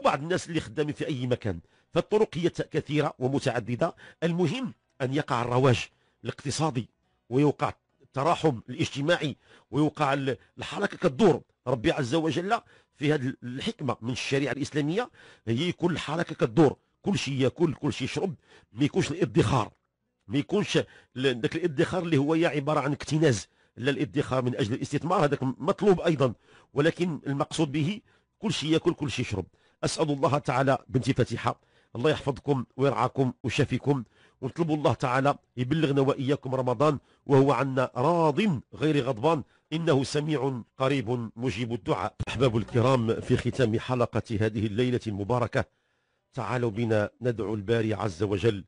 وبعض الناس اللي خدامين في اي مكان فالطرق هي كثيرة ومتعددة المهم أن يقع الرواج الاقتصادي ويوقع التراحم الاجتماعي ويوقع الحركة كالدور ربي عز وجل في هذه الحكمة من الشريعة الإسلامية هي يكون الحركة كالدور كل شيء ياكل كل شيء يشرب ما يكونش الادخار ما يكونش ذاك الادخار اللي هو عبارة عن اكتناز لا الادخار من أجل الاستثمار هذاك مطلوب أيضا ولكن المقصود به كل شيء ياكل كل شيء يشرب أسأل الله تعالى بنتي فاتحة الله يحفظكم ويرعاكم ويشافيكم ونطلب الله تعالى يبلغنا وإياكم رمضان وهو عنا راض غير غضبان إنه سميع قريب مجيب الدعاء أحباب الكرام في ختام حلقة هذه الليلة المباركة تعالوا بنا ندعو الباري عز وجل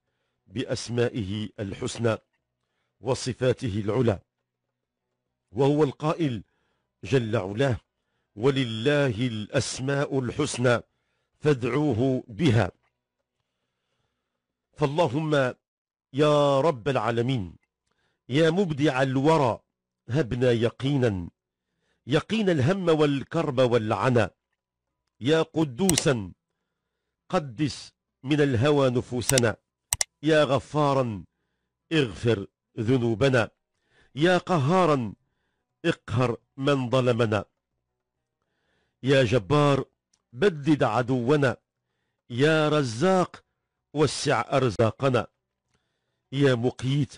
بأسمائه الحسنى وصفاته العلى وهو القائل جل علاه ولله الأسماء الحسنى فادعوه بها فاللهم يا رب العالمين يا مبدع الورى هبنا يقينا يقين الهم والكرب والعنى يا قدوسا قدس من الهوى نفوسنا يا غفارا اغفر ذنوبنا يا قهارا اقهر من ظلمنا يا جبار بدد عدونا يا رزاق وسع أرزاقنا يا مقيت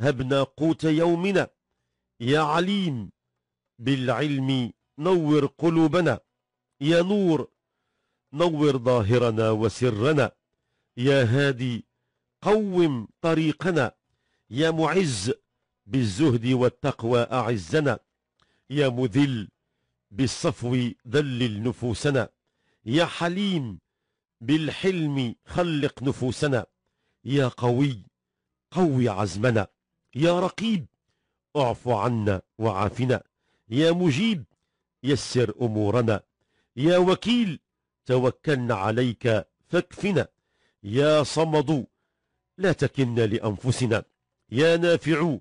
هبنا قوت يومنا يا عليم بالعلم نور قلوبنا يا نور نور ظاهرنا وسرنا يا هادي قوم طريقنا يا معز بالزهد والتقوى أعزنا يا مذل بالصفو ذلل نفوسنا يا حليم بالحلم خلق نفوسنا يا قوي قوي عزمنا يا رقيب اعف عنا وعافنا يا مجيب يسر امورنا يا وكيل توكلنا عليك فاكفنا يا صمد لا تكلنا لانفسنا يا نافع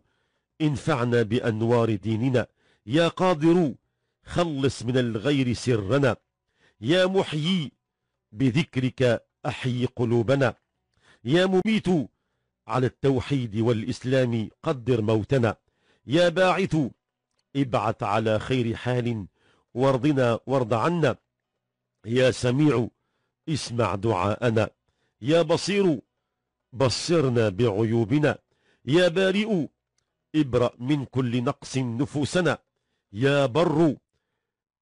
انفعنا بانوار ديننا يا قادر خلص من الغير سرنا يا محيي بذكرك أحي قلوبنا يا مميت على التوحيد والإسلام قدر موتنا يا باعث ابعث على خير حال وارضنا وارض عنا يا سميع اسمع دعاءنا يا بصير بصرنا بعيوبنا يا بارئ ابرأ من كل نقص نفوسنا يا بر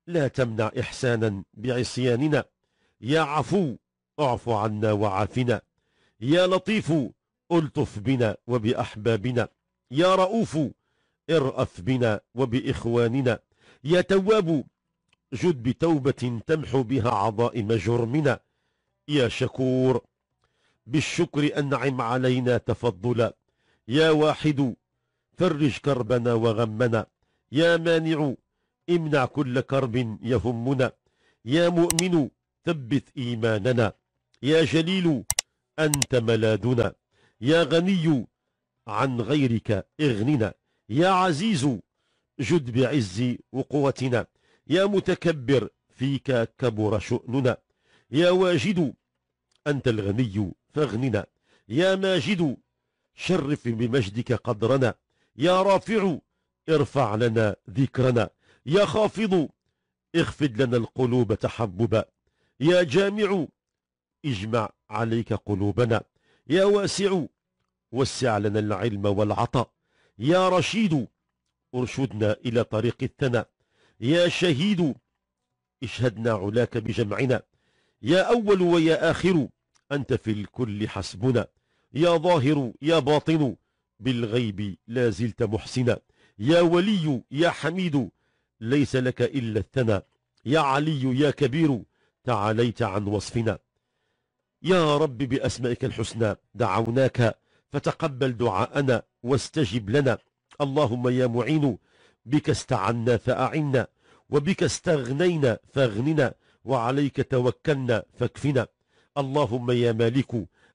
لا تمنع إحسانا بعصياننا يا عفو اعف عنا وعافنا يا لطيف الطف بنا وبأحبابنا يا رؤوف ارأف بنا وبإخواننا يا تواب جد بتوبة تمحو بها عظائم جرمنا يا شكور بالشكر أنعم علينا تفضلا يا واحد فرج كربنا وغمنا يا مانع امنع كل كرب يهمنا يا مؤمن ثبت إيماننا يا جليل أنت ملاذنا يا غني عن غيرك اغننا يا عزيز جد بعز وقوتنا يا متكبر فيك كبر شؤننا يا واجد أنت الغني فاغننا يا ماجد شرف بمجدك قدرنا يا رافع ارفع لنا ذكرنا يا خافض اخفض لنا القلوب تحببا يا جامع اجمع عليك قلوبنا يا واسع وسع لنا العلم والعطاء يا رشيد ارشدنا إلى طريق الثناء يا شهيد اشهدنا علاك بجمعنا يا أول ويا آخر أنت في الكل حسبنا يا ظاهر يا باطن بالغيب لا زلت محسنا يا ولي يا حميد ليس لك إلا الثناء يا علي يا كبير تعاليت عن وصفنا يا رب بأسمائك الحسنى دعوناك فتقبل دعاءنا واستجب لنا اللهم يا معين بك استعنا فأعنا وبك استغنينا فاغننا وعليك توكلنا فاكفنا اللهم يا مالك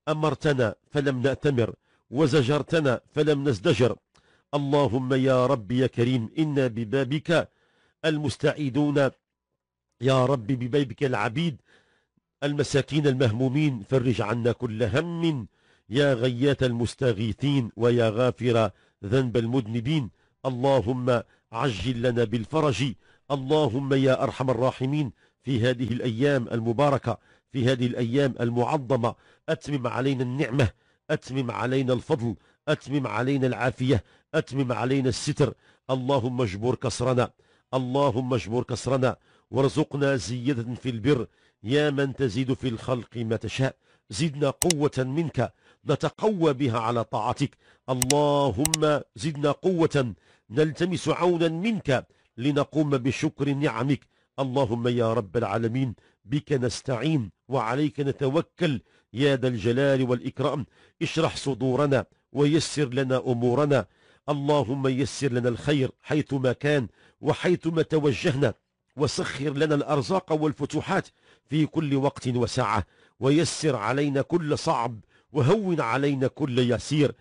أمرتنا فلم نأتمر وزجرتنا فلم نزدجر اللهم يا رب يا كريم إنا ببابك المستعيدون يا رب ببيبك العبيد المساكين المهمومين فرج عنا كل هم يا غيات المستغيثين ويا غافر ذنب المذنبين اللهم عجل لنا بالفرج اللهم يا أرحم الراحمين في هذه الأيام المباركة في هذه الأيام المعظمة أتمم علينا النعمة أتمم علينا الفضل أتمم علينا العافية أتمم علينا الستر اللهم اجبر كسرنا اللهم اجبر كسرنا وارزقنا زيادة في البر يا من تزيد في الخلق ما تشاء زدنا قوة منك نتقوى بها على طاعتك اللهم زدنا قوة نلتمس عونا منك لنقوم بشكر نعمك اللهم يا رب العالمين بك نستعين وعليك نتوكل يا ذا الجلال والإكرام اشرح صدورنا ويسر لنا أمورنا اللهم يسر لنا الخير حيثما كان وحيثما توجهنا وسخر لنا الأرزاق والفتوحات في كل وقت وساعة ويسر علينا كل صعب وهون علينا كل يسير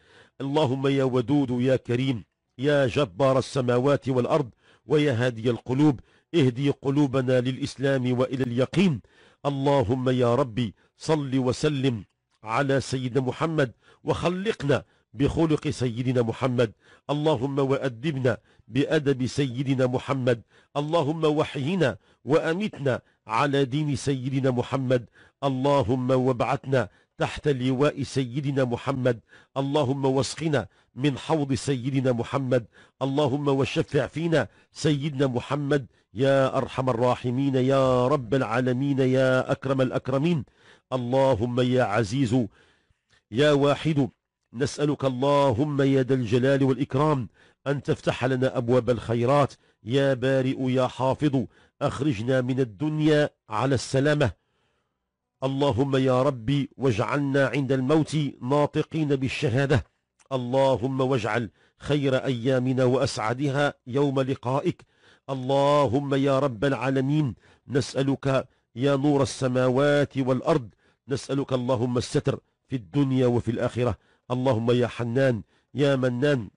اللهم يا ودود يا كريم يا جبار السماوات والأرض ويا هادي القلوب اهدي قلوبنا للإسلام وإلى اليقين اللهم يا ربي صل وسلم على سيدنا محمد وخلقنا بخلق سيدنا محمد اللهم وأدبنا بأدب سيدنا محمد اللهم وحينا وأمتنا على دين سيدنا محمد اللهم وابعثنا تحت لواء سيدنا محمد اللهم واسقنا من حوض سيدنا محمد اللهم وشفع فينا سيدنا محمد يا أرحم الراحمين يا رب العالمين يا أكرم الأكرمين اللهم يا عزيز يا واحد نسألك اللهم يا ذا الجلال والإكرام أن تفتح لنا أبواب الخيرات يا بارئ يا حافظ أخرجنا من الدنيا على السلامة اللهم يا ربي واجعلنا عند الموت ناطقين بالشهادة اللهم واجعل خير أيامنا وأسعدها يوم لقائك اللهم يا رب العالمين نسألك يا نور السماوات والأرض نسألك اللهم الستر في الدنيا وفي الآخرة اللهم يا حنان يا منان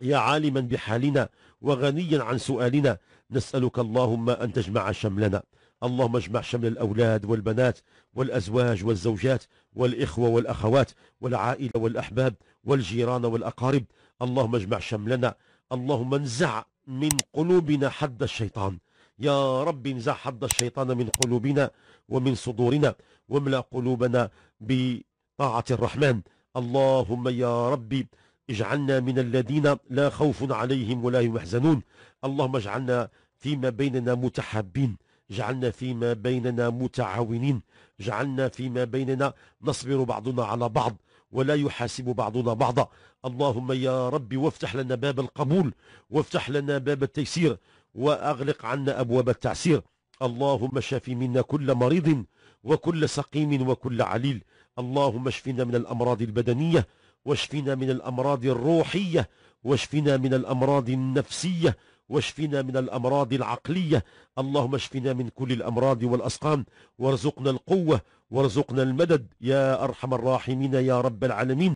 يا عالما بحالنا وغنيا عن سؤالنا نسألك اللهم أن تجمع شملنا اللهم اجمع شمل الأولاد والبنات والأزواج والزوجات والإخوة والأخوات والعائلة والأحباب والجيران والأقارب اللهم اجمع شملنا اللهم انزع من قلوبنا حد الشيطان يا رب انزع حد الشيطان من قلوبنا ومن صدورنا واملأ قلوبنا بطاعة الرحمن اللهم يا ربي اجعلنا من الذين لا خوف عليهم ولا هم يحزنون اللهم اجعلنا فيما بيننا متحابين جعلنا فيما بيننا متعاونين جعلنا فيما بيننا نصبر بعضنا على بعض ولا يحاسب بعضنا بعضا اللهم يا رب وافتح لنا باب القبول وافتح لنا باب التيسير وأغلق عنا أبواب التعسير اللهم شافي منا كل مريض وكل سقيم وكل عليل اللهم اشفنا من الأمراض البدنية واشفنا من الأمراض الروحية واشفنا من الأمراض النفسية واشفنا من الأمراض العقلية اللهم اشفنا من كل الأمراض والأسقام وارزقنا القوة وارزقنا المدد يا أرحم الراحمين يا رب العالمين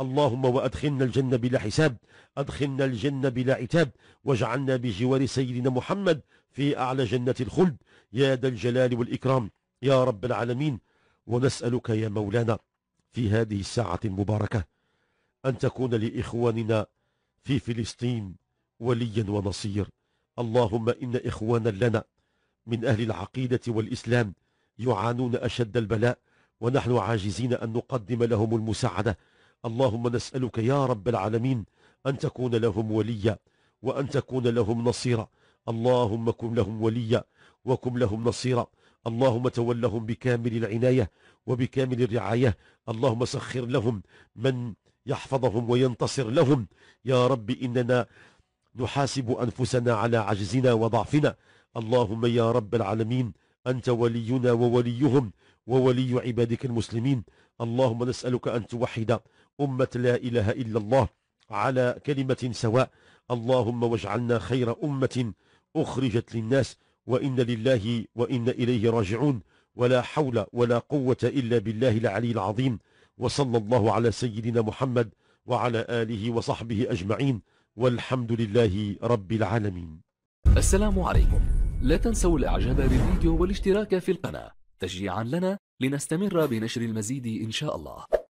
اللهم وأدخلنا الجنة بلا حساب أدخلنا الجنة بلا عتاب واجعلنا بجوار سيدنا محمد في أعلى جنة الخلد يا ذا الجلال والإكرام يا رب العالمين ونسألك يا مولانا في هذه الساعة المباركة أن تكون لإخواننا في فلسطين وليا ونصير اللهم إن إخوانا لنا من أهل العقيدة والإسلام يعانون أشد البلاء ونحن عاجزين أن نقدم لهم المساعدة اللهم نسألك يا رب العالمين أن تكون لهم وليا وأن تكون لهم نصيرا اللهم كن لهم وليا وكن لهم نصيرا اللهم تولهم بكامل العناية وبكامل الرعاية اللهم سخر لهم من يحفظهم وينتصر لهم يا رب إننا نحاسب أنفسنا على عجزنا وضعفنا اللهم يا رب العالمين أنت ولينا ووليهم وولي عبادك المسلمين اللهم نسألك أن توحد أمة لا إله إلا الله على كلمة سواء اللهم واجعلنا خير أمة أخرجت للناس وإن لله وإن إليه راجعون ولا حول ولا قوة إلا بالله العلي العظيم وصلى الله على سيدنا محمد وعلى آله وصحبه أجمعين والحمد لله رب العالمين السلام عليكم لا تنسوا الإعجاب بالفيديو والاشتراك في القناة تشجيعا لنا لنستمر بنشر المزيد إن شاء الله